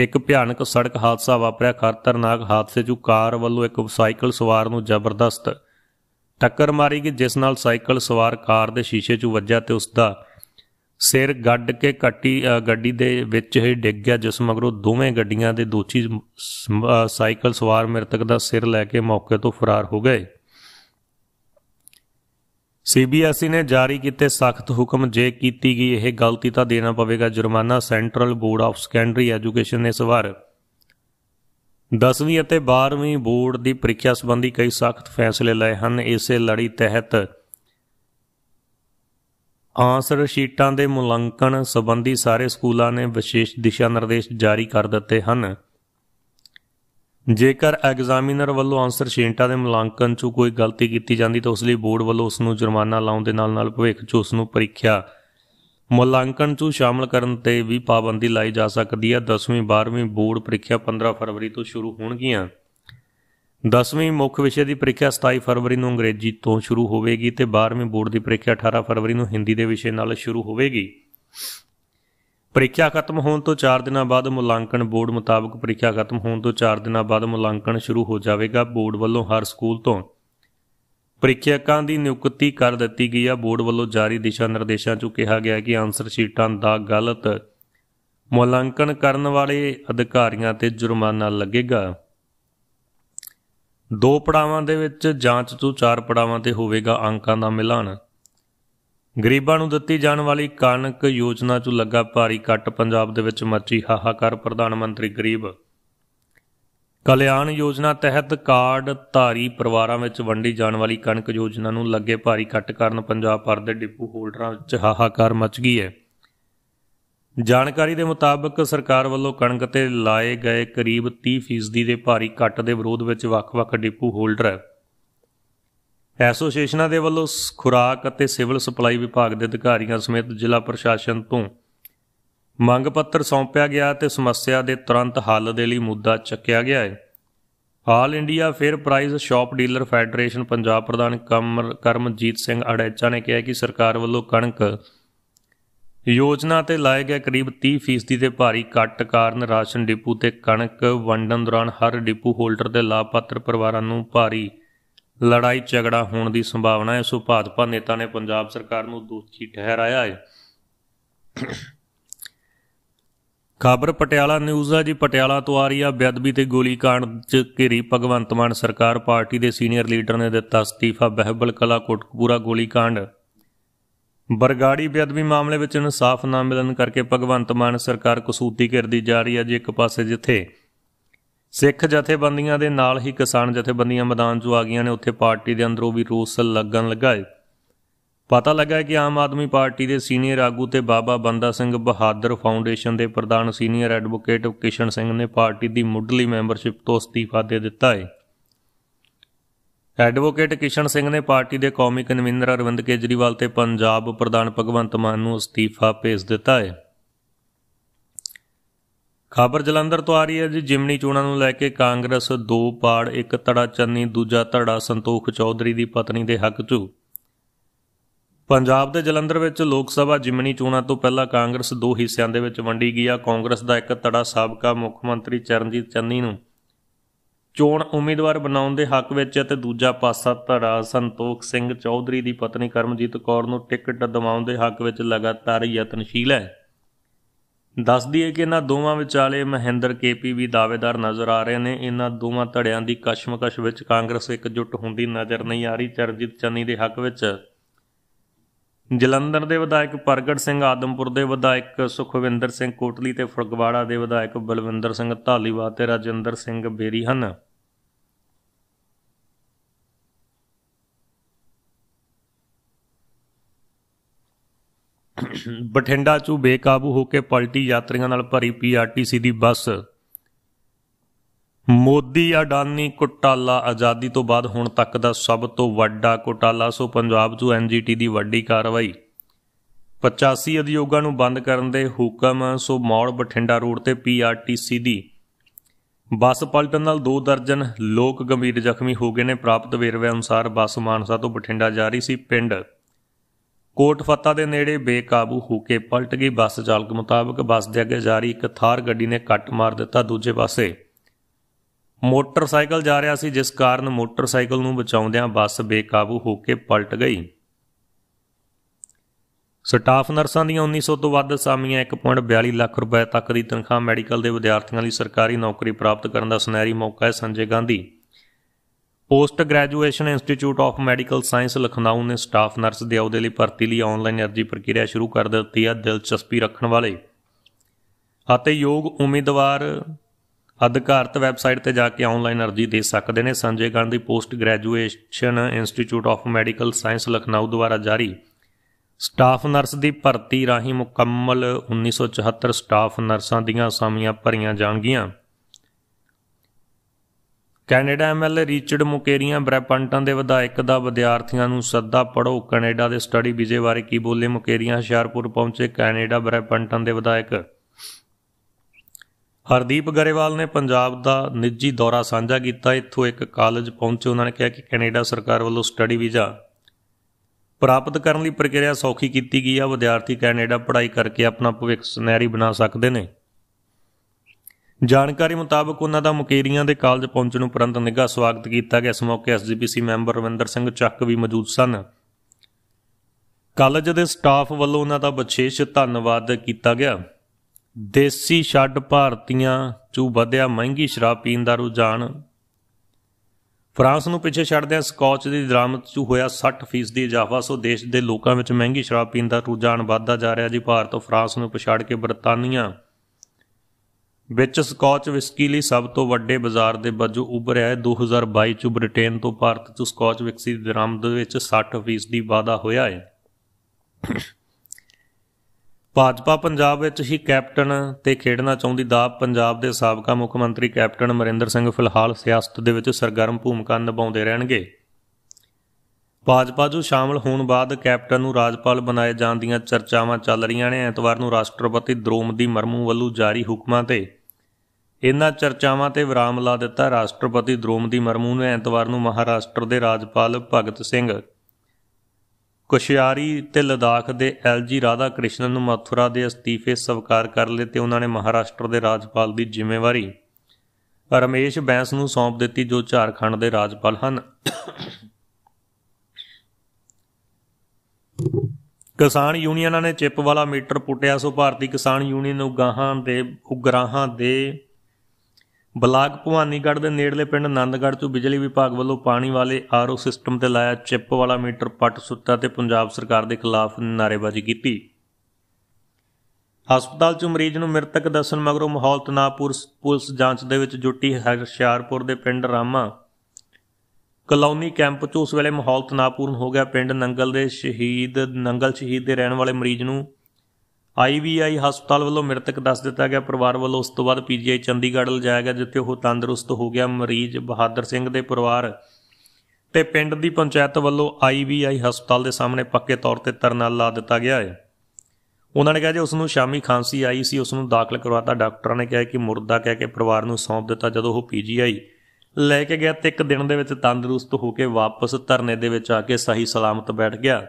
ਇੱਕ ਭਿਆਨਕ ਸੜਕ ਹਾਦਸਾ ਵਾਪਰਿਆ ਖਤਰਨਾਕ ਹਾਦਸੇ 'ਚ ਕਾਰ ਵੱਲੋਂ ਇੱਕ ਸਾਈਕਲ ਸਵਾਰ ਨੂੰ ਜ਼ਬਰਦਸਤ ਟੱਕਰ ਮਾਰੀ ਗਈ ਜਿਸ ਨਾਲ ਸਾਈਕਲ ਸਵਾਰ ਕਾਰ ਦੇ ਸ਼ੀਸ਼ੇ 'ਚ ਵੱਜਿਆ ਤੇ ਉਸ ਦਾ ਸਿਰ ਗੱਡ ਕੇ ਕੱਟੀ ਗੱਡੀ ਦੇ ਵਿੱਚ ਹੀ ਡਿੱਗ ਗਿਆ ਜਿਸ ਮਗਰੋਂ ਦੋਵੇਂ ਗੱਡੀਆਂ ਦੇ ਦੋਚੀ ਸਾਈਕਲ ਸਵਾਰ ਮ੍ਰਿਤਕ ਦਾ ਸਿਰ ਲੈ ਕੇ ਮੌਕੇ ਤੋਂ ਫਰਾਰ ਹੋ ਗਏ ਸੀਬੀਐਸਈ ਨੇ ਜਾਰੀ ਕੀਤੇ ਸਖਤ ਹੁਕਮ ਜੇ ਕੀਤੀ ਗਈ ਇਹ ਗਲਤੀ ਤਾਂ ਦੇਣਾ ਪਵੇਗਾ ਜੁਰਮਾਨਾ central board of secondary education ਨੇ ਸਵਾਰ 10ਵੀਂ ਅਤੇ 12ਵੀਂ ਬੋਰਡ ਦੀ ਪ੍ਰੀਖਿਆ ਸੰਬੰਧੀ ਕਈ ਸਖਤ ਫੈਸਲੇ ਲਏ ਹਨ ਇਸੇ ਲੜੀ ਤਹਿਤ ਆਂਸਰ ਸ਼ੀਟਾਂ ਦੇ ਮੁਲਾਂਕਣ ਸੰਬੰਧੀ ਸਾਰੇ ਸਕੂਲਾਂ ਨੇ ਵਿਸ਼ੇਸ਼ ਦਿਸ਼ਾ ਨਿਰਦੇਸ਼ ਜਾਰੀ ਕਰ ਦਿੱਤੇ ਹਨ ਜੇਕਰ ਐਗਜ਼ਾਮੀਨਰ ਵੱਲੋਂ ਆਨਸਰ ਸ਼ੀਟਾਂ ਦੇ ਮੁਲਾਂਕਣ 'ਚ ਕੋਈ ਗਲਤੀ ਕੀਤੀ ਜਾਂਦੀ ਤਾਂ ਉਸ ਲਈ ਬੋਰਡ ਵੱਲੋਂ ਉਸ ਨੂੰ ਜੁਰਮਾਨਾ ਲਾਉਣ ਦੇ ਨਾਲ-ਨਾਲ ਭਵਿੱਖ 'ਚ ਉਸ ਨੂੰ ਪ੍ਰੀਖਿਆ ਮੁਲਾਂਕਣ 'ਚ ਸ਼ਾਮਲ ਕਰਨ ਤੇ ਵੀ ਪਾਬੰਦੀ ਲਾਈ ਜਾ ਸਕਦੀ ਹੈ 10ਵੀਂ 12ਵੀਂ ਬੋਰਡ ਪ੍ਰੀਖਿਆ 15 ਫਰਵਰੀ ਤੋਂ ਸ਼ੁਰੂ ਹੋਣਗੀਆਂ 10ਵੀਂ ਮੁੱਖ ਵਿਸ਼ੇ ਦੀ ਪ੍ਰੀਖਿਆ 27 ਫਰਵਰੀ ਨੂੰ ਅੰਗਰੇਜ਼ੀ ਤੋਂ ਸ਼ੁਰੂ ਹੋਵੇਗੀ ਤੇ 12ਵੀਂ ਬੋਰਡ ਦੀ ਪ੍ਰੀਖਿਆ 18 ਫਰਵਰੀ ਨੂੰ ਹਿੰਦੀ ਦੇ ਵਿਸ਼ੇ ਨਾਲ ਸ਼ੁਰੂ ਹੋਵੇਗੀ ਪ੍ਰੀਖਿਆ ਖਤਮ ਹੋਣ ਤੋਂ 4 ਦਿਨਾਂ ਬਾਅਦ ਮੁਲਾਂਕਣ ਬੋਰਡ ਮੁਤਾਬਕ ਪ੍ਰੀਖਿਆ ਖਤਮ ਹੋਣ ਤੋਂ 4 ਦਿਨਾਂ ਬਾਅਦ ਮੁਲਾਂਕਣ ਸ਼ੁਰੂ ਹੋ ਜਾਵੇਗਾ ਬੋਰਡ ਵੱਲੋਂ ਹਰ ਸਕੂਲ ਤੋਂ ਪ੍ਰੀਖਿਆਕਾਂ ਦੀ ਨਿਯੁਕਤੀ ਕਰ ਦਿੱਤੀ ਗਈ ਆ ਬੋਰਡ ਵੱਲੋਂ ਜਾਰੀ ਦਿਸ਼ਾ ਨਿਰਦੇਸ਼ਾਂ 'ਚ ਕਿਹਾ ਗਿਆ ਕਿ ਆਨਸਰ ਸ਼ੀਟਾਂ ਦਾ ਗਲਤ ਮੁਲਾਂਕਣ ਕਰਨ ਵਾਲੇ ਅਧਿਕਾਰੀਆਂ ਤੇ ਜੁਰਮਾਨਾ ਲੱਗੇਗਾ ਦੋ ਪੜਾਵਾਂ ਦੇ ਵਿੱਚ ਜਾਂਚ ਤੋਂ ਚਾਰ ਪੜਾਵਾਂ ਤੇ ਹੋਵੇਗਾ ਅੰਕਾਂ ਦਾ ਮਿਲਾਨ ਗਰੀਬਾਂ ਨੂੰ ਦਿੱਤੀ ਜਾਣ ਵਾਲੀ ਕਣਕ ਯੋਜਨਾ 'ਚ ਲੱਗਾ ਭਾਰੀ ਕੱਟ ਪੰਜਾਬ ਦੇ ਵਿੱਚ ਮੱਚੀ ਹਾਹਾਕਾਰ ਪ੍ਰਧਾਨ ਮੰਤਰੀ ਗਰੀਬ ਕਲਿਆਣ ਯੋਜਨਾ ਤਹਿਤ ਕਾਰਡ ਧਾਰੀ ਪਰਿਵਾਰਾਂ ਵਿੱਚ ਵੰਡੀ ਜਾਣ ਵਾਲੀ ਕਣਕ ਯੋਜਨਾ ਨੂੰ ਲੱਗੇ ਭਾਰੀ ਕੱਟ ਕਾਰਨ ਪੰਜਾਬ ਭਰ ਦੇ ਡਿਪੂ ਹੋਲਡਰਾਂ ਵਿੱਚ ਹਾਹਾਕਾਰ ਮਚ ਗਈ ਹੈ ਜਾਣਕਾਰੀ ਦੇ ਮੁਤਾਬਕ ਸਰਕਾਰ ਵੱਲੋਂ ਕਣਕ ਤੇ ਲਾਏ ਗਏ ਕਰੀਬ 30% ਦੇ ਭਾਰੀ ਕੱਟ ਦੇ ਵਿਰੋਧ ਵਿੱਚ ਵੱਖ-ਵੱਖ ਡਿਪੂ ਹੋਲਡਰ ਐਸੋਸੀਏਸ਼ਨਾਂ ਦੇ ਵੱਲੋਂ ਖੁਰਾਕ ਅਤੇ ਸਿਵਲ ਸਪਲਾਈ ਵਿਭਾਗ ਦੇ ਅਧਿਕਾਰੀਆਂ ਸਮੇਤ ਜ਼ਿਲ੍ਹਾ ਪ੍ਰਸ਼ਾਸਨ ਤੋਂ ਮੰਗ ਪੱਤਰ ਸੌਂਪਿਆ ਗਿਆ ਤੇ ਸਮੱਸਿਆ ਦੇ ਤੁਰੰਤ ਹੱਲ ਦੇ ਲਈ ਮੁੱਦਾ ਚੱਕਿਆ ਗਿਆ ਹੈ all India fair price shop dealer federation Punjab ਪ੍ਰਧਾਨ ਕਰਮਜੀਤ ਸਿੰਘ ਅੜੈਚਾ ਨੇ ਕਿਹਾ ਕਿ ਸਰਕਾਰ ਵੱਲੋਂ ਕਣਕ ਯੋਜਨਾ ਤੇ ਲਾਏ ਗਏ ਕਰੀਬ 30% ਫੀਸਦੀ ਦੇ ਭਾਰੀ ਕੱਟ ਕਾਰਨ ਰਾਸ਼ਨ ਡਿਪੂ ਤੇ ਕਣਕ ਵੰਡਣ ਦੌਰਾਨ ਹਰ ਡਿਪੂ ਹੋਲਡਰ ਦੇ ਲਾਭਪਾਤਰ ਪਰਿਵਾਰਾਂ ਨੂੰ ਭਾਰੀ ਲੜਾਈ ਝਗੜਾ ਹੋਣ ਦੀ ਸੰਭਾਵਨਾ ਹੈ ਸੋ ਭਾਜਪਾ ਨੇਤਾ ਨੇ ਪੰਜਾਬ ਸਰਕਾਰ ਨੂੰ ਦੋਸ਼ੀ ਠਹਿਰਾਇਆ ਹੈ ਖਬਰ ਪਟਿਆਲਾ ਨਿਊਜ਼ ਆ ਜੀ ਪਟਿਆਲਾ ਤੋਂ ਆ ਰਹੀ ਆ ਬੇਅਦਬੀ ਤੇ ਗੋਲੀकांड 'ਚ ਘੇਰੀ ਭਗਵੰਤ ਮਾਨ ਸਰਕਾਰ ਪਾਰਟੀ ਦੇ ਸੀਨੀਅਰ ਲੀਡਰ ਨੇ ਦਿੱਤਾ ਅਸਤੀਫਾ ਬਹਿਬਲ ਕਲਾ ਕੋਟਕਪੂਰਾ ਗੋਲੀकांड ਬਰਗਾੜੀ ਬੇਅਦਬੀ ਮਾਮਲੇ ਵਿੱਚ ਇਨਸਾਫ ਨਾ ਮਿਲਣ ਕਰਕੇ ਭਗਵੰਤ ਮਾਨ ਸਰਕਾਰ ਕਸੂਤੀ ਕਰਦੀ ਜਾ ਰਹੀ ਹੈ ਜੇ ਇੱਕ ਪਾਸੇ ਜਿੱਥੇ ਸਿੱਖ ਜਥੇਬੰਦੀਆਂ ਦੇ ਨਾਲ ਹੀ ਕਿਸਾਨ ਜਥੇਬੰਦੀਆਂ ਮੈਦਾਨ 'ਚ ਆ ਗਈਆਂ ਨੇ ਉੱਥੇ ਪਾਰਟੀ ਦੇ ਅੰਦਰੋਂ ਵੀ ਰੋਸ ਲੱਗਣ ਲੱਗਾ ਹੈ ਪਤਾ ਲੱਗਾ ਹੈ ਕਿ ਆਮ ਆਦਮੀ ਪਾਰਟੀ ਦੇ ਸੀਨੀਅਰ ਆਗੂ ਤੇ ਬਾਬਾ ਬੰਦਾ ਸਿੰਘ ਬਹਾਦਰ ਫਾਊਂਡੇਸ਼ਨ ਦੇ ਪ੍ਰਧਾਨ ਸੀਨੀਅਰ ਐਡਵੋਕੇਟ ਕਿਸ਼ਨ ਸਿੰਘ ਨੇ ਪਾਰਟੀ ਦੀ ਮੁੱਢਲੀ ਮੈਂਬਰਸ਼ਿਪ ਤੋਂ ਅਸਤੀਫਾ ਦੇ ਦਿੱਤਾ ਹੈ ਐਡਵੋਕੇਟ ਕਿਸ਼ਨ ਸਿੰਘ ਨੇ ਪਾਰਟੀ ਦੇ ਕੌਮੀ ਕਨਵੀਨਰ ਅਰਵਿੰਦ ਕੇਜਰੀਵਾਲ ਤੇ ਪੰਜਾਬ ਪ੍ਰਧਾਨ ਭਗਵੰਤ ਮਾਨ ਨੂੰ ਅਸਤੀਫਾ ਭੇਜ ਦਿੱਤਾ ਹੈ ਖਬਰ ਜਲੰਧਰ ਤੋਂ ਆ ਰਹੀ ਹੈ ਜੀ ਜਿਮਨੀ ਚੋਣਾਂ ਨੂੰ ਲੈ ਕੇ ਕਾਂਗਰਸ ਦੋ ਪਾੜ ਇੱਕ ਤੜਾ ਚੰਨੀ ਦੂਜਾ ਤੜਾ ਸੰਤੋਖ ਚੌਧਰੀ ਦੀ ਪਤਨੀ ਦੇ ਹੱਕ 'ਚ ਪੰਜਾਬ ਦੇ ਜਲੰਧਰ ਵਿੱਚ ਲੋਕ ਸਭਾ ਜਿਮਨੀ ਚੋਣਾਂ ਤੋਂ ਪਹਿਲਾਂ ਕਾਂਗਰਸ ਦੋ ਹਿੱਸਿਆਂ ਦੇ ਵਿੱਚ ਵੰਡੀ ਗਈ ਆ ਕਾਂਗਰਸ ਦਾ ਇੱਕ ਤੜਾ ਸਾਬਕਾ ਮੁੱਖ ਮੰਤਰੀ ਚਰਨਜੀਤ ਚੰਨੀ ਨੂੰ ਚੋਣ ਉਮੀਦਵਾਰ ਬਣਾਉਣ ਦੇ ਹੱਕ ਵਿੱਚ ਅਤੇ ਦੂਜਾ ਪਾਸਾ ਧੜਾ ਸੰਤੋਖ ਸਿੰਘ ਚੌਧਰੀ ਦੀ ਪਤਨੀ ਕਰਮਜੀਤ ਕੌਰ ਨੂੰ ਟਿਕਟ ਦਿਵਾਉਣ ਦੇ ਹੱਕ ਵਿੱਚ ਲਗਾਤਾਰ ਯਤਨਸ਼ੀਲ ਹੈ ਦੱਸ ਦਈਏ ਕਿ ਇਹਨਾਂ ਦੋਵਾਂ ਵਿਚਾਲੇ ਮਹਿੰਦਰ ਕੇਪੀ ਵੀ ਦਾਅਵੇਦਾਰ ਨਜ਼ਰ ਆ ਰਹੇ ਨੇ ਇਹਨਾਂ ਦੋਵਾਂ ਧੜਿਆਂ ਦੀ ਕਸ਼ਮਕਸ਼ ਵਿੱਚ ਕਾਂਗਰਸ ਇੱਕਜੁੱਟ ਹੁੰਦੀ ਨਜ਼ਰ ਨਹੀਂ ਆ ਰਹੀ ਚਰਜੀਤ ਚੰਨੀ ਦੇ ਹੱਕ ਵਿੱਚ ਜਲੰਧਰ ਦੇ ਵਿਧਾਇਕ ਪ੍ਰਗਟ ਸਿੰਘ ਆਦਮਪੁਰ ਦੇ ਵਿਧਾਇਕ ਸੁਖਵਿੰਦਰ ਸਿੰਘ ਕੋਟਲੀ ਤੇ ਫੁਰਗਵਾੜਾ ਦੇ ਵਿਧਾਇਕ ਬਲਵਿੰਦਰ ਸਿੰਘ ਧਾਲੀਵਾ ਤੇ ਰਾਜਿੰਦਰ ਸਿੰਘ ਬੇਰੀ ਹਨ ਬਠਿੰਡਾ ਚੋਂ ਬੇਕਾਬੂ ਹੋ ਕੇ ਪਲਟੀ ਯਾਤਰੀਆਂ ਨਾਲ ਭਰੀ ਪੀਆਰਟੀਸੀ ਦੀ ਬੱਸ ਮੋਦੀ ਅਡਾਨੀ ਕੁਟਾਲਾ ਆਜ਼ਾਦੀ ਤੋਂ ਬਾਅਦ ਹੁਣ ਤੱਕ ਦਾ ਸਭ ਤੋਂ ਵੱਡਾ ਕੁਟਾਲਾ ਸੋ ਪੰਜਾਬ ਤੋਂ ਐਨਜੀਟੀ ਦੀ ਵੱਡੀ ਕਾਰਵਾਈ 85 ਉਦਯੋਗਾਂ ਨੂੰ ਬੰਦ ਕਰਨ ਦੇ ਹੁਕਮ ਸੋ ਮੌੜ ਬਠਿੰਡਾ ਰੋਡ ਤੇ ਪੀਆਰਟੀਸੀ ਦੀ ਬੱਸ ਪਲਟਣ ਨਾਲ 2 ਦਰਜਨ ਲੋਕ ਗੰਭੀਰ ਜ਼ਖਮੀ ਹੋ ਗਏ ਨੇ ਪ੍ਰਾਪਤ ਵੇਰਵੇ ਅਨੁਸਾਰ ਬੱਸ ਮਾਨਸਾ ਤੋਂ ਬਠਿੰਡਾ ਜਾ ਰਹੀ ਸੀ ਪਿੰਡ ਕੋਟ ਫੱਤਾ ਦੇ ਨੇੜੇ ਬੇਕਾਬੂ ਹੋ ਕੇ ਪਲਟ ਗਈ ਬੱਸ ਚਾਲਕ ਮੁਤਾਬਕ ਬੱਸ ਦੇ ਅੱਗੇ ਜਾ ਰਹੀ ਇੱਕ ਥਾਰ ਗੱਡੀ ਨੇ ਕੱਟ ਮਾਰ ਦਿੱਤਾ ਦੂਜੇ ਪਾਸੇ ਮੋਟਰਸਾਈਕਲ ਜਾ ਰਿਹਾ ਸੀ ਜਿਸ ਕਾਰਨ ਮੋਟਰਸਾਈਕਲ ਨੂੰ ਬਚਾਉਂਦਿਆਂ ਬੱਸ ਬੇਕਾਬੂ ਹੋ ਕੇ ਪਲਟ ਗਈ ਸਟਾਫ ਨਰਸਾਂ ਦੀਆਂ 1900 ਤੋਂ ਵੱਧ ਸਾਮੀਆਂ 1.42 ਲੱਖ ਰੁਪਏ ਤੱਕ ਦੀ ਤਨਖਾਹ ਮੈਡੀਕਲ ਦੇ ਵਿਦਿਆਰਥੀਆਂ ਲਈ ਸਰਕਾਰੀ ਨੌਕਰੀ ਪ੍ਰਾਪਤ ਕਰਨ ਦਾ ਸੁਨਹਿਰੀ ਮੌਕਾ ਹੈ Sanjay Gandhi post graduation institute of medical science Lucknow ਨੇ ਸਟਾਫ ਨਰਸ ਦੇ ਅਹੁਦੇ ਲਈ ਭਰਤੀ ਲਈ ਆਨਲਾਈਨ ਅਰਜ਼ੀ ਪ੍ਰਕਿਰਿਆ ਸ਼ੁਰੂ ਕਰ ਦਿੱਤੀ ਹੈ ਦਿਲਚਸਪੀ ਰੱਖਣ ਵਾਲੇ ਅਤੇ ਯੋਗ ਉਮੀਦਵਾਰ ਅਧਿਕਾਰਤ ਵੈਬਸਾਈਟ ਤੇ ਜਾ ਕੇ ਆਨਲਾਈਨ ਅਰਜ਼ੀ ਦੇ ਸਕਦੇ ਨੇ Sanjay Gandhi post graduation institute of medical science Lucknow ਦੁਆਰਾ ਜਾਰੀ ਸਟਾਫ ਨਰਸ ਦੀ ਭਰਤੀ ਰਾਹੀਂ ਮੁਕੰਮਲ 1974 ਸਟਾਫ ਨਰਸਾਂ ਦੀਆਂ ਅਸਾਮੀਆਂ ਭਰੀਆਂ ਜਾਣਗੀਆਂ Canada MLA Richard Mukerian Brampton ਦੇ ਵਿਧਾਇਕ ਦਾ ਵਿਦਿਆਰਥੀਆਂ ਨੂੰ ਸੱਦਾ ਪੜੋ ਕੈਨੇਡਾ ਦੇ ਸਟੱਡੀ ਵੀਜ਼ੇ ਬਾਰੇ ਕੀ ਬੋਲੇ ਮੁਕੇਰੀਆਂ ਹਸ਼ਿਆਰਪੁਰ ਪਹੁੰਚੇ ਕੈਨੇਡਾ ਬ੍ਰੈਪੰਟਨ ਦੇ ਵਿਧਾਇਕ ਹਰਦੀਪ ਗਰੇਵਾਲ ਨੇ ਪੰਜਾਬ ਦਾ ਨਿੱਜੀ ਦੌਰਾ ਸਾਂਝਾ ਕੀਤਾ ਇੱਥੋਂ ਇੱਕ ਕਾਲਜ ਪਹੁੰਚੇ ਉਹਨਾਂ ਨੇ ਕਿਹਾ ਕਿ ਕੈਨੇਡਾ ਸਰਕਾਰ ਵੱਲੋਂ ਸਟੱਡੀ ਵੀਜ਼ਾ ਪ੍ਰਾਪਤ ਕਰਨ ਲਈ ਪ੍ਰਕਿਰਿਆ ਸੌਖੀ ਕੀਤੀ ਗਈ ਆ ਵਿਦਿਆਰਥੀ ਕੈਨੇਡਾ ਪੜ੍ਹਾਈ ਕਰਕੇ ਆਪਣਾ ਭਵਿੱਖ ਸੁਨਹਿਰੀ ਬਣਾ ਸਕਦੇ ਨੇ ਜਾਣਕਾਰੀ ਮੁਤਾਬਕ ਉਹਨਾਂ ਦਾ ਮੁਕੇਰੀਆਂ ਦੇ ਕਾਲਜ ਪਹੁੰਚਣ ਉਪਰੰਤ ਨਿੱਘਾ ਸਵਾਗਤ ਕੀਤਾ ਗਿਆ ਇਸ ਮੌਕੇ ਐਸਜੀਪੀਸੀ ਮੈਂਬਰ ਰਵਿੰਦਰ ਸਿੰਘ ਚੱਕ ਵੀ ਮੌਜੂਦ ਸਨ ਕਾਲਜ ਦੇ ਸਟਾਫ ਵੱਲੋਂ ਉਹਨਾਂ ਦਾ ਵਿਸ਼ੇਸ਼ ਧੰਨਵਾਦ ਕੀਤਾ ਗਿਆ ਦੇਸੀ ਛੱਡ ਭਾਰਤੀਆਂ ਚੂ ਵਧਿਆ ਮਹਿੰਗੀ ਸ਼ਰਾਬ ਪੀਣ ਦਾ ਰੁਝਾਨ ਫਰਾਂਸ ਨੂੰ ਪਿੱਛੇ ਛੱਡਦਿਆਂ ਸਕਾਚ ਦੀ ਦਰਾਮਤ ਚ ਹੋਇਆ 60% ਦੀ ਇਜ਼ਾਫਾ ਸੋ ਦੇਸ਼ ਦੇ ਲੋਕਾਂ ਵਿੱਚ ਮਹਿੰਗੀ ਸ਼ਰਾਬ ਪੀਣ ਦਾ ਰੁਝਾਨ ਵੱਧਦਾ ਜਾ ਰਿਹਾ ਜੀ ਭਾਰਤ ਤੋਂ ਫਰਾਂਸ ਨੂੰ ਪਛਾੜ ਕੇ ਬਰਤਾਨੀਆਂ ਵਿੱਚ ਸਕਾਚ ਵਿਸਕੀ ਲਈ ਸਭ ਤੋਂ ਵੱਡੇ ਬਾਜ਼ਾਰ ਦੇ ਵਜੋਂ ਉੱਭਰਿਆ ਹੈ 2022 ਚ ਬ੍ਰਿਟੇਨ ਤੋਂ ਭਾਰਤ ਚ ਸਕਾਚ ਵਿਕਸੀ ਦੀ ਦਰਾਮਦ ਵਿੱਚ 60% ਦੀ ਵਾਧਾ ਹੋਇਆ ਹੈ ਭਾਜਪਾ ਪੰਜਾਬ ਵਿੱਚ ਹੀ ਕੈਪਟਨ ਤੇ ਖੇਡਣਾ ਚਾਹੁੰਦੀ ਦਾ ਪੰਜਾਬ ਦੇ ਸਾਬਕਾ ਮੁੱਖ ਮੰਤਰੀ ਕੈਪਟਨ ਮਰਿੰਦਰ ਸਿੰਘ ਫਿਲਹਾਲ ਸਿਆਸਤ ਦੇ ਵਿੱਚ ਸਰਗਰਮ ਭੂਮਿਕਾ ਨਿਭਾਉਂਦੇ ਰਹਿਣਗੇ ਭਾਜਪਾ ਜੋ ਸ਼ਾਮਲ ਹੋਣ ਬਾਅਦ ਕੈਪਟਨ ਨੂੰ ਰਾਜਪਾਲ ਬਣਾਏ ਜਾਣ ਦੀਆਂ ਚਰਚਾਵਾਂ ਚੱਲ ਰਹੀਆਂ ਨੇ ਐਤਵਾਰ ਨੂੰ ਰਾਸ਼ਟਰਪਤੀ ਦ੍ਰੋਮਦੀ ਮਰਮੂ ਵੱਲੋਂ ਜਾਰੀ ਹੁਕਮਾਂ ਤੇ ਇਹਨਾਂ ਚਰਚਾਵਾਂ ਤੇ ਵਿਰਾਮ ਲਾ ਦਿੱਤਾ ਰਾਸ਼ਟਰਪਤੀ ਦ੍ਰੋਮਦੀ ਮਰਮੂ ਨੇ ਐਤਵਾਰ ਨੂੰ ਮਹਾਰਾਸ਼ਟਰ ਦੇ ਰਾਜਪਾਲ ਭਗਤ ਸਿੰਘ ਕੁਸ਼ਿਆਰੀ ਤੇ ਲਦਾਖ ਦੇ ਐਲਜੀ ਰਾਧਾ ਕ੍ਰਿਸ਼ਨਨ ਨੂੰ ਮਥੁਰਾ ਦੇ ਅਸਤੀਫੇ ਸਵਾਰ ਕਰ ਲਏ ਤੇ ਉਹਨਾਂ ਨੇ ਮਹਾਰਾਸ਼ਟਰ ਦੇ ਰਾਜਪਾਲ ਦੀ ਜ਼ਿੰਮੇਵਾਰੀ ਰਮੇਸ਼ ਬੈਂਸ ਨੂੰ ਸੌਂਪ ਦਿੱਤੀ ਜੋ ਝਾਰਖੰਡ ਦੇ ਰਾਜਪਾਲ ਹਨ ਕਿਸਾਨ ਯੂਨੀਅਨਾਂ ਨੇ ਚਿੱਪ ਵਾਲਾ ਮੀਟਰ ਪੁੱਟਿਆ ਸੋ ਭਾਰਤੀ ਕਿਸਾਨ ਯੂਨੀਅਨ ਉਗਾਹਾਂ ਦੇ ਉਗਰਾਹਾਂ ਦੇ ਬਲਾਕ ਭਵਾਨੀਗੜ ਦੇ ਨੇੜਲੇ ਪਿੰਡ ਆਨੰਦਗੜ ਤੋਂ ਬਿਜਲੀ ਵਿਭਾਗ ਵੱਲੋਂ ਪਾਣੀ ਵਾਲੇ ਆਰਓ ਸਿਸਟਮ ਤੇ ਲਾਇਆ ਚਿੱਪ ਵਾਲਾ ਮੀਟਰ ਪੱਟ ਸੁੱਤਾ ਤੇ ਪੰਜਾਬ ਸਰਕਾਰ ਦੇ ਖਿਲਾਫ ਨਾਰੇਬਾਜ਼ੀ ਕੀਤੀ ਹਸਪਤਾਲ 'ਚ ਮਰੀਜ਼ ਨੂੰ ਮ੍ਰਿਤਕ ਦੱਸਣ ਮਗਰੋਂ ਮਾਹੌਲ ਤਣਾਪੁਰ ਪੁਲਿਸ ਜਾਂਚ ਦੇ ਵਿੱਚ ਜੁਟੀ ਹਸ਼ਿਆਰਪੁਰ ਦੇ ਪਿੰਡ ਰਾਮਾ ਕਲੋਨੀ ਕੈਂਪ 'ਚ ਉਸ ਵੇਲੇ ਮਾਹੌਲ ਤਣਾਪੂਰਨ ਹੋ ਗਿਆ ਪਿੰਡ ਨੰਗਲ ਦੇ ਸ਼ਹੀਦ ਨੰਗਲ ਸ਼ਹੀਦ ਦੇ ਰਹਿਣ ਵਾਲੇ ਮਰੀਜ਼ ਨੂੰ ਆਈਵੀਆਈ ਹਸਪਤਾਲ ਵੱਲੋਂ ਮ੍ਰਿਤਕ ਦੱਸ ਦਿੱਤਾ ਗਿਆ ਪਰਿਵਾਰ ਵੱਲੋਂ ਉਸ ਤੋਂ ਬਾਅਦ ਪੀਜੀਆਈ ਚੰਡੀਗੜ੍ਹ ਲਿਜਾਇਆ ਗਿਆ ਜਿੱਥੇ ਉਹ ਤੰਦਰੁਸਤ ਹੋ ਗਿਆ ਮਰੀਜ਼ ਬਹਾਦਰ ਸਿੰਘ ਦੇ ਪਰਿਵਾਰ ਤੇ ਪਿੰਡ ਦੀ ਪੰਚਾਇਤ ਵੱਲੋਂ ਆਈਵੀਆਈ ਹਸਪਤਾਲ ਦੇ ਸਾਹਮਣੇ ਪੱਕੇ ਤੌਰ ਤੇ ਤਰਨਾਲ ਲਾ ਦਿੱਤਾ ਗਿਆ ਹੈ ਉਹਨਾਂ ਨੇ ਕਿਹਾ ਜੇ ਉਸ ਨੂੰ ਸ਼ਾਮੀ ਖਾਂਸੀ ਆਈ ਸੀ ਉਸ ਨੂੰ ਦਾਖਲ ਕਰਵਾਤਾ ਡਾਕਟਰਾਂ ਨੇ ਕਿਹਾ ਕਿ ਮੁਰਦਾ ਕਹਿ ਕੇ ਪਰਿਵਾਰ ਨੂੰ ਸੌਂਪ ਦਿੱਤਾ ਜਦੋਂ ਉਹ ਪੀਜੀਆਈ ਲੈ ਕੇ ਗਿਆ ਤੇ ਇੱਕ ਦਿਨ ਦੇ ਵਿੱਚ ਤੰਦਰੁਸਤ ਹੋ ਕੇ ਵਾਪਸ ਧਰਨੇ ਦੇ ਵਿੱਚ ਆ ਕੇ ਸਹੀ ਸਲਾਮਤ ਬੈਠ ਗਿਆ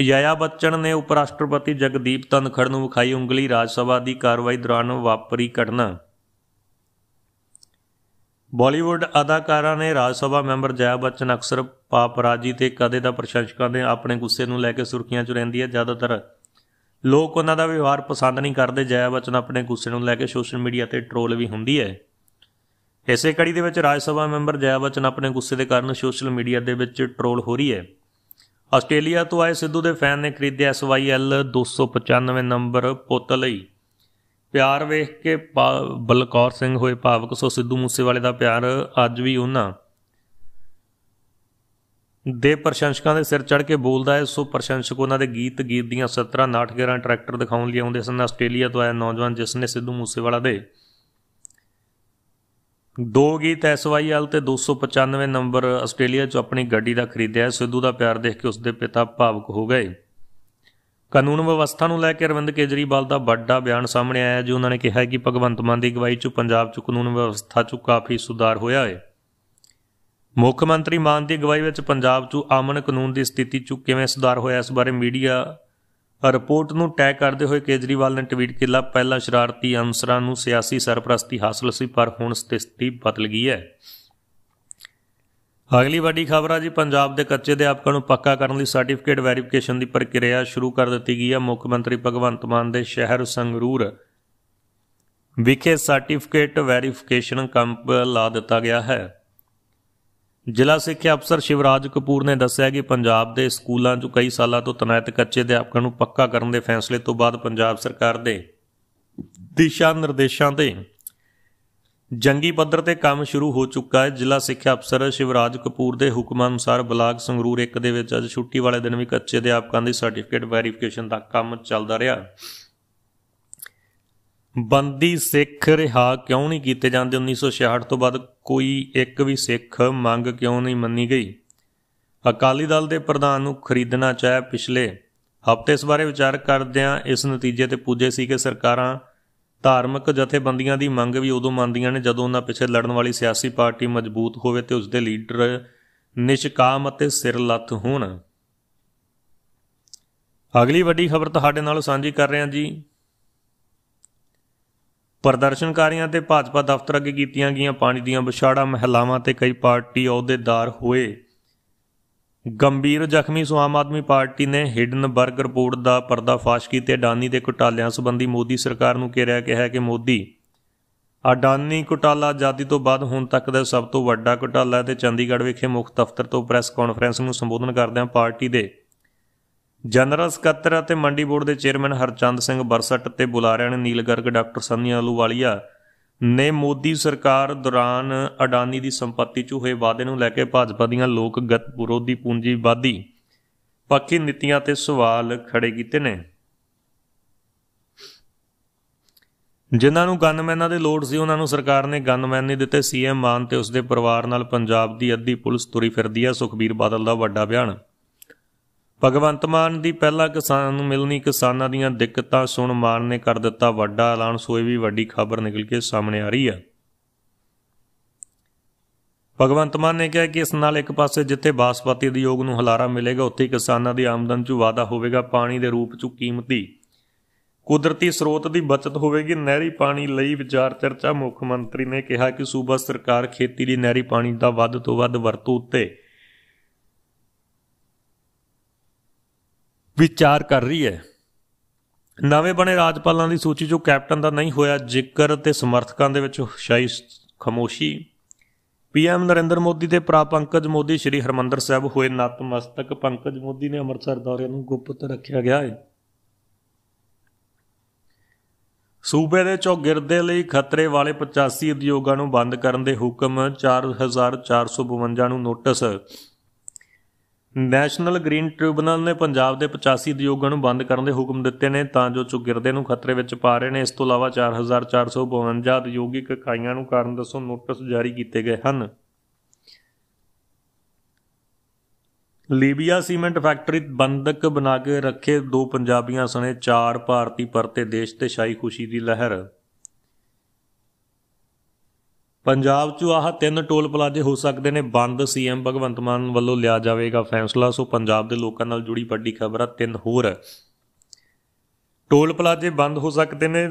ਯਾਇਆ ਬੱਚਨ ਨੇ ਉਪ ਰਾਸ਼ਟਰਪਤੀ ਜਗਦੀਪ ਧਨਖੜ ਨੂੰ ਵਿਖਾਈ ਉਂਗਲੀ ਰਾਜ ਸਭਾ ਦੀ ਕਾਰਵਾਈ ਦੌਰਾਨ ਵਾਪਰੀ ਘਟਨਾ ਬਾਲੀਵੁੱਡ ਅਦਾਕਾਰਾਂ ਨੇ ਰਾਜ ਸਭਾ ਮੈਂਬਰ ਜਯਾ ਬੱਚਨ ਅਕਸਰ ਪਾਪਰਾਜੀ ਤੇ ਕਦੇ ਦਾ ਪ੍ਰਸ਼ੰਸਕਾਂ ਦੇ ਆਪਣੇ ਗੁੱਸੇ ਨੂੰ ਲੈ ਕੇ ਸੁਰਖੀਆਂ 'ਚ ਰਹਿੰਦੀ ਹੈ ਜ਼ਿਆਦਾਤਰ ਲੋਕ ਉਹਨਾਂ ਦਾ ਵਿਵਹਾਰ ਪਸੰਦ ਨਹੀਂ ਕਰਦੇ ਜਯਾ ਬੱਚਨ ਆਪਣੇ ਗੁੱਸੇ ਨੂੰ ਲੈ ਕੇ ਸੋਸ਼ਲ ਮੀਡੀਆ ਤੇ ਟ੍ਰੋਲ ਵੀ ਹੁੰਦੀ ਹੈ ਇਸੇ ਕੜੀ ਦੇ ਵਿੱਚ ਰਾਜ ਸਭਾ ਮੈਂਬਰ ਜਯਾ ਬੱਚਨ ਆਪਣੇ ਗੁੱਸੇ ਦੇ ਕਾਰਨ ਸੋਸ਼ਲ ਮੀਡੀਆ ਦੇ ਵਿੱਚ ਟ੍ਰੋਲ ਹੋ ਰਹੀ ਹੈ ਆਸਟ੍ਰੇਲੀਆ ਤੋਂ ਆਏ ਸਿੱਧੂ ਦੇ ਫੈਨ ਨੇ ਖਰੀਦਿਆ SYL 295 ਨੰਬਰ ਪੁੱਤ ਲਈ ਪਿਆਰ ਵੇਖ ਕੇ ਬਲਕੌਰ ਸਿੰਘ ਹੋਏ ਭਾਵਕ ਸੋ ਸਿੱਧੂ ਮੂਸੇਵਾਲੇ ਦਾ ਪਿਆਰ ਅੱਜ ਵੀ ਉਹਨਾਂ ਦੇ ਪ੍ਰਸ਼ੰਸਕਾਂ ਦੇ ਸਿਰ ਚੜ ਕੇ ਬੋਲਦਾ ਹੈ ਸੋ ਪ੍ਰਸ਼ੰਸਕ ਉਹਨਾਂ ਦੇ ਗੀਤ ਗੀਤ ਦੀਆਂ 17 ਨਾਟਕਾਂ ਟਰੈਕਟਰ ਦਿਖਾਉਣ ਲਈ ਆਉਂਦੇ ਸਨ ਆਸਟ੍ਰੇਲੀਆ ਤੋਂ ਆਇਆ ਨੌਜਵਾਨ ਜਿਸ ਨੇ ਸਿੱਧੂ ਮੂਸੇਵਾਲਾ ਦੇ ਦੋ ਗੀਤ ਐਸਵਾਈਐਲ ਤੇ 295 ਨੰਬਰ ਆਸਟ੍ਰੇਲੀਆ 'ਚ ਆਪਣੀ ਗੱਡੀ ਦਾ ਖਰੀਦਿਆ ਸਿੱਧੂ ਦਾ ਪਿਆਰ ਦੇਖ ਕੇ ਉਸਦੇ ਪਿਤਾ ਭਾਵਕ ਹੋ ਗਏ ਕਾਨੂੰਨ ਵਿਵਸਥਾ ਨੂੰ ਲੈ ਕੇ ਅਰਵਿੰਦ ਕੇਜਰੀਵਾਲ ਦਾ ਵੱਡਾ ਬਿਆਨ ਸਾਹਮਣੇ ਆਇਆ ਜੋ ਉਹਨਾਂ ਨੇ ਕਿਹਾ ਕਿ ਭਗਵੰਤ ਮਾਨ ਦੀ ਅਗਵਾਈ 'ਚ ਪੰਜਾਬ 'ਚ ਕਾਨੂੰਨ ਵਿਵਸਥਾ 'ਚ ਕਾਫੀ ਸੁਧਾਰ ਹੋਇਆ ਹੈ ਮੁੱਖ ਮੰਤਰੀ ਮਾਨ ਦੀ ਅਗਵਾਈ ਵਿੱਚ ਪੰਜਾਬ 'ਚ ਆਮਨ ਕਾਨੂੰਨ ਦੀ ਸਥਿਤੀ 'ਚ ਕਿਵੇਂ ਸੁਧਾਰ ਹੋਇਆ ਇਸ ਬਾਰੇ ਮੀਡੀਆ ਰਿਪੋਰਟ ਨੂੰ ਟੈਗ ਕਰਦੇ ਹੋਏ ਕੇਜਰੀਵਾਲ ਨੇ ਟਵੀਟ ਕੀਤਾ ਪਹਿਲਾ ਸ਼ਰਾਰਤੀ ਅਨਸਰਾਂ ਨੂੰ ਸਿਆਸੀ ਸਰਪ੍ਰਸਤੀ ਹਾਸਲ ਸੀ ਪਰ ਹੁਣ ਸਥਿਤੀ ਬਦਲ ਗਈ ਹੈ ਅਗਲੀ ਵੱਡੀ ਖਬਰ ਆ ਜੀ ਪੰਜਾਬ ਦੇ ਕੱਚੇ ਦੇ ਆਪਕਾ ਨੂੰ ਪੱਕਾ ਕਰਨ ਲਈ ਸਰਟੀਫਿਕੇਟ ਵੈਰੀਫਿਕੇਸ਼ਨ ਦੀ ਪ੍ਰਕਿਰਿਆ ਸ਼ੁਰੂ ਕਰ ਦਿੱਤੀ ਗਈ ਹੈ ਮੁੱਖ ਮੰਤਰੀ ਭਗਵੰਤ ਮਾਨ ਦੇ ਸ਼ਹਿਰ ਸੰਗਰੂਰ ਵਿਖੇ ਸਰਟੀਫਿਕੇਟ ਵੈਰੀਫਿਕੇਸ਼ਨ ਕੰਪ ਲਾ ਦਿੱਤਾ ਗਿਆ ਹੈ ਜ਼ਿਲ੍ਹਾ ਸਿੱਖਿਆ ਅਫਸਰ ਸ਼ਿਵਰਾਜ ਕਪੂਰ ਨੇ ਦੱਸਿਆ ਕਿ ਪੰਜਾਬ ਦੇ ਸਕੂਲਾਂ 'ਚ ਕਈ ਸਾਲਾਂ ਤੋਂ ਤਨਾਇਤ ਕੱਚੇ ਅਧਿਆਪਕਾਂ ਨੂੰ ਪੱਕਾ ਕਰਨ ਦੇ ਫੈਸਲੇ ਤੋਂ ਬਾਅਦ ਪੰਜਾਬ ਸਰਕਾਰ ਦੇ ਦਿਸ਼ਾ ਨਿਰਦੇਸ਼ਾਂ ਤੇ ਜੰਗੀ ਪੱਧਰ ਤੇ ਕੰਮ ਸ਼ੁਰੂ ਹੋ ਚੁੱਕਾ ਹੈ ਜ਼ਿਲ੍ਹਾ ਸਿੱਖਿਆ ਅਫਸਰ ਸ਼ਿਵਰਾਜ ਕਪੂਰ ਦੇ ਹੁਕਮ ਅਨੁਸਾਰ ਬਲਾਕ ਸੰਗਰੂਰ 1 ਦੇ ਵਿੱਚ ਅੱਜ ਛੁੱਟੀ ਵਾਲੇ ਦਿਨ ਵੀ ਕੱਚੇ ਅਧਿਆਪਕਾਂ ਦੀ ਸਰਟੀਫਿਕੇਟ ਵੈਰੀਫਿਕੇਸ਼ਨ ਦਾ ਕੰਮ ਚੱਲਦਾ ਰਿਹਾ ਬੰਦੀ ਸਿੱਖ ਰਿਹਾ ਕਿਉਂ ਨਹੀਂ ਕੀਤੇ ਜਾਂਦੇ 1966 ਤੋਂ ਬਾਅਦ ਕੋਈ ਇੱਕ ਵੀ ਸਿੱਖ ਮੰਗ ਕਿਉਂ ਨਹੀਂ ਮੰਨੀ ਗਈ ਅਕਾਲੀ ਦਲ ਦੇ ਪ੍ਰਧਾਨ ਨੂੰ ਖਰੀਦਣਾ ਚਾਹ ਪਿਛਲੇ ਹਫ਼ਤੇ ਇਸ ਬਾਰੇ ਵਿਚਾਰ ਕਰਦਿਆਂ ਇਸ ਨਤੀਜੇ ਤੇ ਪੁੱਜੇ ਸੀ ਕਿ ਸਰਕਾਰਾਂ ਧਾਰਮਿਕ ਜਥੇਬੰਦੀਆਂ ਦੀ ਮੰਗ ਵੀ ਉਦੋਂ ਮੰਨਦੀਆਂ ਨੇ ਜਦੋਂ ਉਹਨਾਂ ਪਿੱਛੇ ਲੜਨ ਵਾਲੀ ਸਿਆਸੀ ਪਾਰਟੀ ਮਜ਼ਬੂਤ ਹੋਵੇ ਤੇ ਉਸ ਦੇ ਲੀਡਰ ਨਿਸ਼ਕਾਮ ਅਤੇ ਸਿਰਲੱਥ ਹੋਣ ਅਗਲੀ ਵੱਡੀ ਖਬਰ ਤੁਹਾਡੇ ਨਾਲ ਸਾਂਝੀ ਕਰ ਰਹੇ ਹਾਂ ਜੀ ਪ੍ਰਦਰਸ਼ਨਕਾਰੀਆਂ ਤੇ ਭਾਜਪਾ ਦਫ਼ਤਰ ਅੱਗੇ ਕੀਤੀਆਂ ਗਈਆਂ ਪਾਣੀ ਦੀਆਂ ਵਿਛਾੜਾਂ ਮਹਿਲਾਵਾਂ ਤੇ ਕਈ ਪਾਰਟੀ ਅਹੁਦੇਦਾਰ ਹੋਏ ਗੰਭੀਰ ਜ਼ਖਮੀ ਸੁਆਮ ਆਦਮੀ ਪਾਰਟੀ ਨੇ ਬਰਗ ਰਿਪੋਰਟ ਦਾ ਪਰਦਾਫਾਸ਼ ਕੀਤੇ ਅਡਾਨੀ ਦੇ ਘੁਟਾਲਿਆਂ ਸੰਬੰਧੀ ਮੋਦੀ ਸਰਕਾਰ ਨੂੰ ਕਿਹਾ ਹੈ ਕਿ ਮੋਦੀ ਅਡਾਨੀ ਘੁਟਾਲਾ ਆਜ਼ਾਦੀ ਤੋਂ ਬਾਅਦ ਹੁਣ ਤੱਕ ਦਾ ਸਭ ਤੋਂ ਵੱਡਾ ਘੁਟਾਲਾ ਹੈ ਤੇ ਚੰਡੀਗੜ੍ਹ ਵਿਖੇ ਮੁੱਖ ਦਫ਼ਤਰ ਤੋਂ ਪ੍ਰੈਸ ਕਾਨਫਰੰਸ ਨੂੰ ਸੰਬੋਧਨ ਕਰਦਿਆਂ ਪਾਰਟੀ ਦੇ ਜਨਰਲ ਸਕੱਤਰ ਅਤੇ ਮੰਡੀ ਬੋਰਡ ਦੇ ਚੇਅਰਮੈਨ ਹਰਚੰਦ ਸਿੰਘ ਬਰਸਟ ਤੇ ਬੁਲਾਰਿਆਂ ਨੇ ਨੀਲਗਰਗ ਡਾਕਟਰ ਸੰਨੀ ਆਲੂਵਾਲੀਆ ਨੇ ਮੋਦੀ ਸਰਕਾਰ ਦੌਰਾਨ ਅਡਾਨੀ ਦੀ ਸੰਪਤੀ 'ਚ ਹੋਏ ਵਾਅਦੇ ਨੂੰ ਲੈ ਕੇ ਭਾਜਪਾ ਦੀਆਂ ਲੋਕਗਤ ਵਿਰੋਧੀ ਪੂੰਜੀਵਾਦੀ ਪੱਕੀ ਨੀਤੀਆਂ ਤੇ ਸਵਾਲ ਖੜੇ ਕੀਤੇ ਨੇ ਜਿਨ੍ਹਾਂ ਨੂੰ ਗਨਮੈਨਾਂ ਦੇ ਲੋਡ ਸੀ ਉਹਨਾਂ ਨੂੰ ਸਰਕਾਰ ਨੇ ਗਨਮੈਨ ਨਹੀਂ ਦਿੱਤੇ ਸੀਐਮ ਮਾਨ ਤੇ ਉਸਦੇ ਪਰਿਵਾਰ ਨਾਲ ਪੰਜਾਬ ਦੀ ਅੱਧੀ ਪੁਲਿਸ ਤੁਰੀ ਫਿਰਦੀ ਆ ਸੁਖਬੀਰ ਬਾਦਲ ਦਾ ਵੱਡਾ ਬਿਆਨ ਭਗਵੰਤ ਮਾਨ ਦੀ ਪਹਿਲਾ ਕਿਸਾਨ ਨੂੰ ਮਿਲਣੀ ਕਿਸਾਨਾਂ ਦੀਆਂ ਦਿੱਕਤਾਂ ਸੁਣ ਮਾਨ ਨੇ ਕਰ ਦਿੱਤਾ ਵੱਡਾ ਐਲਾਨ ਸੋ ਇਹ ਵੀ ਵੱਡੀ ਖਬਰ ਨਿਕਲ ਕੇ ਸਾਹਮਣੇ ਆ ਰਹੀ ਆ ਭਗਵੰਤ ਮਾਨ ਨੇ ਕਿਹਾ ਕਿ ਇਸ ਨਾਲ ਇੱਕ ਪਾਸੇ ਜਿੱਥੇ ਬਾਸਪਤੀ ਉਦਯੋਗ ਨੂੰ ਹਲਾਰਾ ਮਿਲੇਗਾ ਉੱਥੇ ਕਿਸਾਨਾਂ ਦੀ ਆਮਦਨ 'ਚ ਵਾਧਾ ਹੋਵੇਗਾ ਪਾਣੀ ਦੇ ਰੂਪ 'ਚ ਕੀਮਤੀ ਕੁਦਰਤੀ ਸਰੋਤ ਦੀ ਬਚਤ ਹੋਵੇਗੀ ਨਹਿਰੀ ਪਾਣੀ ਲਈ ਵਿਚਾਰ ਚਰਚਾ ਮੁੱਖ ਮੰਤਰੀ ਨੇ ਕਿਹਾ ਕਿ ਸੂਬਾ ਸਰਕਾਰ ਖੇਤੀ ਲਈ ਨਹਿਰੀ ਪਾਣੀ ਦਾ ਵੱਧ ਤੋਂ ਵੱਧ ਵਰਤੋਂ ਉੱਤੇ ਵਿਚਾਰ ਕਰ ਰਹੀ ਹੈ ਨਵੇਂ ਬਣੇ ਰਾਜਪਾਲਾਂ ਦੀ ਸੂਚੀ ਜੋ ਕੈਪਟਨ ਦਾ ਨਹੀਂ ਹੋਇਆ ਜ਼ਿਕਰ ਤੇ ਸਮਰਥਕਾਂ ਦੇ ਵਿੱਚ ਸ਼ਾਈ ਖਮੋਸ਼ੀ ਪੀਐਮ ਨਰਿੰਦਰ ਮੋਦੀ ਤੇ ਪ੍ਰਾ ਪੰਕਜ ਮੋਦੀ ਸ਼੍ਰੀ ਹਰਮੰਦਰ ਸਾਹਿਬ ਹੋਏ ਨਤਮਸਤਕ ਪੰਕਜ ਮੋਦੀ ਨੇ ਅੰਮ੍ਰਿਤਸਰ ਦੌਰੇ ਨੂੰ ਗੁਪਤ ਰੱਖਿਆ ਗਿਆ ਹੈ ਸੂਬੇ ਦੇ ਚੌਗਿਰਦੇ ਲਈ ਖਤਰੇ ਵਾਲੇ 85 ਉਦਯੋਗਾਂ ਨੂੰ ਬੰਦ ਕਰਨ ਦੇ ਹੁਕਮ 4452 ਨੂੰ ਨੋਟਿਸ ਨੈਸ਼ਨਲ ਗ੍ਰੀਨ ਟ੍ਰਿਬਿਊਨਲ ਨੇ ਪੰਜਾਬ ਦੇ 85 ਉਦਯੋਗਾਂ ਨੂੰ ਬੰਦ ਕਰਨ ਦੇ ਹੁਕਮ ਦਿੱਤੇ ਨੇ ਤਾਂ ਜੋ ਚੁਗਿਰਦੇ ਨੂੰ ਖਤਰੇ ਵਿੱਚ ਪਾ ਰਹੇ ਨੇ ਇਸ ਤੋਂ ਇਲਾਵਾ 4452 ਉਦਯੋਗਿਕ ਇਕਾਈਆਂ ਨੂੰ ਕਾਰਨ ਦੱਸੋ ਨੋਟਿਸ ਜਾਰੀ ਕੀਤੇ ਗਏ ਹਨ ਲੀਬੀਆ ਸੀਮੈਂਟ ਫੈਕਟਰੀ ਬੰਦਕ ਬਣਾ ਕੇ ਰੱਖੇ ਦੋ ਪੰਜਾਬੀਆਂ ਸਣੇ ਚਾਰ ਭਾਰਤੀ ਪਰਤੇ ਦੇਸ਼ ਤੇ ਸ਼ਾਈ ਖੁਸ਼ੀ ਦੀ ਲਹਿਰ ਪੰਜਾਬ 'ਚ ਆਹ ਤਿੰਨ ਟੋਲ ਪਲਾਜ਼ੇ ਹੋ ਸਕਦੇ ਨੇ ਬੰਦ ਸੀਐਮ ਭਗਵੰਤ ਮਾਨ ਵੱਲੋਂ ਲਿਆ ਜਾਵੇਗਾ ਫੈਸਲਾ ਸੋ ਪੰਜਾਬ ਦੇ ਲੋਕਾਂ ਨਾਲ ਜੁੜੀ ਵੱਡੀ ਖਬਰ ਆ ਤਿੰਨ ਹੋਰ ਟੋਲ ਪਲਾਜ਼ੇ ਬੰਦ ਹੋ ਸਕਦੇ ਨੇ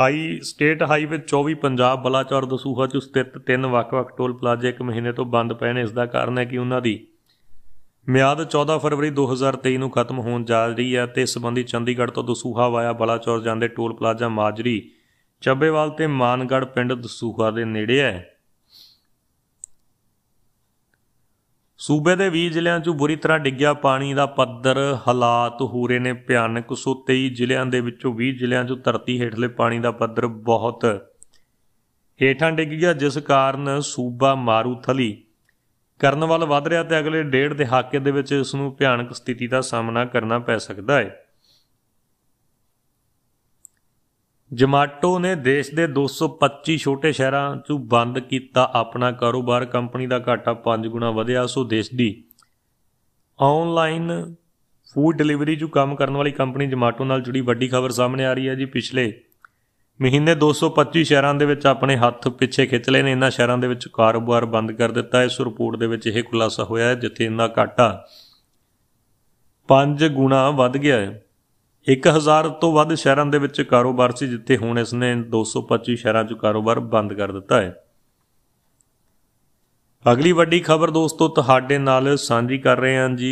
high state highway 24 Punjab Balachaur Dasuya 'ਚ ਸਥਿਤ ਤਿੰਨ ਵੱਖ-ਵੱਖ ਟੋਲ ਪਲਾਜ਼ੇ ਇੱਕ ਮਹੀਨੇ ਤੋਂ ਬੰਦ ਪਏ ਨੇ ਇਸ ਦਾ ਕਾਰਨ ਹੈ ਕਿ ਉਹਨਾਂ ਦੀ ਮਿਆਦ 14 ਫਰਵਰੀ 2023 ਨੂੰ ਖਤਮ ਹੋਣ ਜਾ ਰਹੀ ਹੈ ਤੇ ਇਸ ਸੰਬੰਧੀ ਚੰਡੀਗੜ੍ਹ ਤੋਂ ਦਸੂਹਾ ਵਾਇਆ ਬਲਾਚੌਰ ਜਾਂਦੇ ਟੋਲ ਪਲਾਜ਼ਾ ਮਾਜਰੀ ਚੱਬੇਵਾਲ ਤੇ ਮਾਨਗੜ ਪਿੰਡ ਦਸੂਖਾ ਦੇ ਨੇੜੇ ਹੈ ਸੂਬੇ ਦੇ 20 ਜ਼ਿਲ੍ਹਿਆਂ 'ਚ ਬੁਰੀ ਤਰ੍ਹਾਂ ਡਿੱਗਿਆ ਪਾਣੀ ਦਾ ਪੱਧਰ ਹਾਲਾਤ ਰਹੇ ਨੇ ਭਿਆਨਕ 123 ਜ਼ਿਲ੍ਹਿਆਂ ਦੇ ਵਿੱਚੋਂ 20 ਜ਼ਿਲ੍ਹਿਆਂ 'ਚ ਧਰਤੀ ਹੇਠਲੇ ਪਾਣੀ ਦਾ ਪੱਧਰ ਬਹੁਤ ਹੇਠਾਂ ਡਿੱਗ ਗਿਆ ਜਿਸ ਕਾਰਨ ਸੂਬਾ ਮਾਰੂਥਲੀ ਕਰਨ ਵੱਲ ਵਧ ਰਿਹਾ ਤੇ ਅਗਲੇ ਡੇਢ ਦਹਾਕੇ ਦੇ ਵਿੱਚ ਇਸ ਨੂੰ ਭਿਆਨਕ ਸਥਿਤੀ ਦਾ ਸਾਹਮਣਾ ਕਰਨਾ ਪੈ ਸਕਦਾ ਹੈ ਜਮਾਟੋ ਨੇ ਦੇਸ਼ ਦੇ 225 ਛੋਟੇ ਸ਼ਹਿਰਾਂ 'ਚ ਬੰਦ ਕੀਤਾ ਆਪਣਾ ਕਾਰੋਬਾਰ ਕੰਪਨੀ ਦਾ ਘਾਟਾ 5 ਗੁਣਾ ਵਧਿਆ ਸੋ ਦੇਸ਼ ਦੀ ਆਨਲਾਈਨ ਫੂਡ ਡਿਲੀਵਰੀ 'ਚ ਕੰਮ ਕਰਨ ਵਾਲੀ ਕੰਪਨੀ ਜਮਾਟੋ ਨਾਲ ਜੁੜੀ ਵੱਡੀ ਖਬਰ ਸਾਹਮਣੇ ਆ ਰਹੀ ਹੈ ਜੀ ਪਿਛਲੇ ਮਹੀਨੇ 225 ਸ਼ਹਿਰਾਂ ਦੇ ਵਿੱਚ ਆਪਣੇ ਹੱਥ ਪਿੱਛੇ ਖਿੱਚ ਲਏ ਨੇ ਇਹਨਾਂ ਸ਼ਹਿਰਾਂ ਦੇ ਵਿੱਚ ਕਾਰੋਬਾਰ ਬੰਦ ਕਰ ਦਿੱਤਾ ਇਸ ਰਿਪੋਰਟ ਦੇ ਵਿੱਚ ਇਹ ਖੁਲਾਸਾ ਹੋਇਆ ਹੈ ਜਿੱਥੇ ਇਹਨਾਂ ਘਾਟਾ 5 ਗੁਣਾ ਵੱਧ ਗਿਆ ਹੈ 1000 ਤੋਂ ਵੱਧ ਸ਼ਹਿਰਾਂ ਦੇ ਵਿੱਚ ਕਾਰੋਬਾਰ ਸੀ ਜਿੱਥੇ ਹੁਣ ਇਸ ਨੇ 225 ਸ਼ਹਿਰਾਂ 'ਚ ਕਾਰੋਬਾਰ ਬੰਦ ਕਰ ਦਿੱਤਾ ਹੈ ਅਗਲੀ ਵੱਡੀ ਖਬਰ ਦੋਸਤੋ ਤੁਹਾਡੇ ਨਾਲ ਸਾਂਝੀ ਕਰ ਰਹੇ ਹਾਂ ਜੀ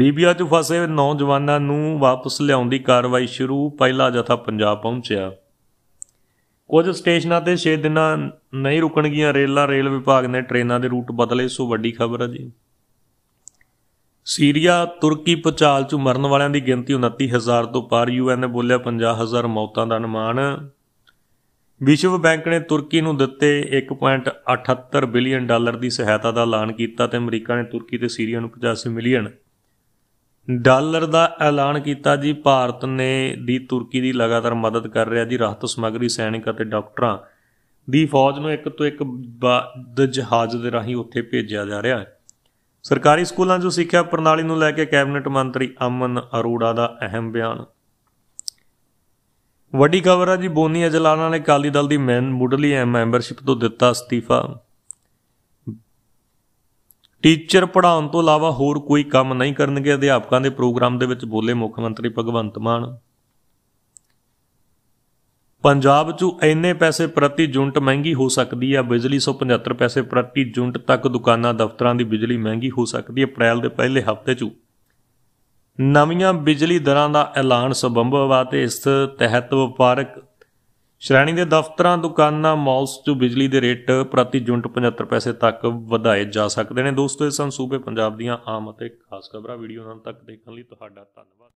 ਲੀਬੀਆ 'ਚ ਫਸੇ ਨੌਜਵਾਨਾਂ ਨੂੰ ਵਾਪਸ ਲਿਆਉਣ ਦੀ ਕਾਰਵਾਈ ਸ਼ੁਰੂ ਪਹਿਲਾ ਜਥਾ ਪੰਜਾਬ ਪਹੁੰਚਿਆ ਕੁਝ ਸਟੇਸ਼ਨਾਂ ਤੇ 6 ਦਿਨਾਂ ਨਹੀਂ ਰੁਕਣਗੀਆਂ ਰੇਲਾਂ ਰੇਲ ਵਿਭਾਗ ਨੇ ਟ੍ਰੇਨਾਂ ਦੇ ਰੂਟ ਬਦਲੇ ਸੋ ਵੱਡੀ ਖਬਰ ਹੈ ਜੀ ਸੀਰੀਆ ਤੁਰਕੀ ਪਚਾਲ 'ਚ ਮਰਨ ਵਾਲਿਆਂ ਦੀ ਗਿਣਤੀ 29000 ਤੋਂ ਪਾਰ ਯੂਐਨ ਨੇ ਬੋਲਿਆ 50000 ਮੌਤਾਂ ਦਾ ਅਨੁਮਾਨ ਵਿਸ਼ਵ ਬੈਂਕ ਨੇ ਤੁਰਕੀ ਨੂੰ ਦਿੱਤੇ 1.78 ਬਿਲੀਅਨ ਡਾਲਰ ਦੀ ਸਹਾਇਤਾ ਦਾ ਐਲਾਨ ਕੀਤਾ ਤੇ ਅਮਰੀਕਾ ਨੇ ਤੁਰਕੀ ਤੇ ਸੀਰੀਆ ਨੂੰ 85 ਮਿਲੀਅਨ ਡਾਲਰ ਦਾ ਐਲਾਨ ਕੀਤਾ ਜੀ ਭਾਰਤ ਨੇ ਦੀ ਤੁਰਕੀ ਦੀ ਲਗਾਤਾਰ ਮਦਦ ਕਰ ਰਿਹਾ ਜੀ ਰਾਹਤ ਸਮਗਰੀ ਸੈਨਿਕ ਅਤੇ ਡਾਕਟਰਾਂ ਦੀ ਫੌਜ ਨੂੰ ਇੱਕ ਤੋਂ ਇੱਕ ਜਹਾਜ਼ ਦੇ ਰਾਹੀਂ ਉੱਥੇ ਭੇਜਿਆ ਜਾ ਰਿਹਾ ਹੈ ਸਰਕਾਰੀ ਸਕੂਲਾਂ 'ਚ ਸਿੱਖਿਆ ਪ੍ਰਣਾਲੀ ਨੂੰ ਲੈ ਕੇ ਕੈਬਨਿਟ ਮੰਤਰੀ ਅਮਨ ਅਰੋੜਾ ਦਾ ਅਹਿਮ ਬਿਆਨ ਵੱਡੀ ਖਬਰ ਹੈ ਜੀ ਬੋਨੀ ਅਜਲਾਨਾ ਨੇ ਕਾਲੀ ਦਲ ਦੀ ਮੈਨ ਮੁੱਢਲੀ ਮੈਂਬਰਸ਼ਿਪ ਤੋਂ ਦਿੱਤਾ ਅਸਤੀਫਾ ਟੀਚਰ ਪੜਾਉਣ ਤੋਂ ਇਲਾਵਾ ਹੋਰ ਕੋਈ ਕੰਮ ਨਹੀਂ ਕਰਨਗੇ ਅਧਿਆਪਕਾਂ ਦੇ ਪ੍ਰੋਗਰਾਮ ਦੇ ਵਿੱਚ ਬੋਲੇ ਮੁੱਖ ਮੰਤਰੀ ਭਗਵੰਤ ਮਾਨ ਪੰਜਾਬ 'ਚ ਇੰਨੇ ਪੈਸੇ ਪ੍ਰਤੀ ਯੂਨਿਟ ਮਹਿੰਗੀ ਹੋ ਸਕਦੀ ਆ ਬਿਜਲੀ 175 ਪੈਸੇ ਪ੍ਰਤੀ ਯੂਨਿਟ ਤੱਕ ਦੁਕਾਨਾਂ ਦਫ਼ਤਰਾਂ ਦੀ ਬਿਜਲੀ ਮਹਿੰਗੀ ਹੋ ਸਕਦੀ ਹੈ ਅਪ੍ਰੈਲ ਦੇ ਪਹਿਲੇ ਹਫ਼ਤੇ 'ਚ ਨਵੀਆਂ ਬਿਜਲੀ ਦਰਾਂ ਦਾ ਐਲਾਨ ਸੰਭਵ ਤੇ ਇਸ ਤਹਿਤ ਵਪਾਰਕ ਸ਼੍ਰੇਣੀ ਦੇ ਦਫ਼ਤਰਾਂ ਦੁਕਾਨਾਂ ਮਾਲਸ 'ਚ ਬਿਜਲੀ ਦੇ ਰੇਟ ਪ੍ਰਤੀ ਯੂਨਿਟ 75 ਪੈਸੇ ਤੱਕ ਵਧਾਏ ਜਾ ਸਕਦੇ ਨੇ ਦੋਸਤੋ ਇਹ ਸੰਸੂਬੇ ਪੰਜਾਬ ਦੀਆਂ ਆਮ ਅਤੇ ਖਾਸ ਖਬਰਾਂ ਵੀਡੀਓ ਅੰਤ ਤੱਕ ਦੇਖਣ ਲਈ ਤੁਹਾਡਾ ਧੰਨਵਾਦ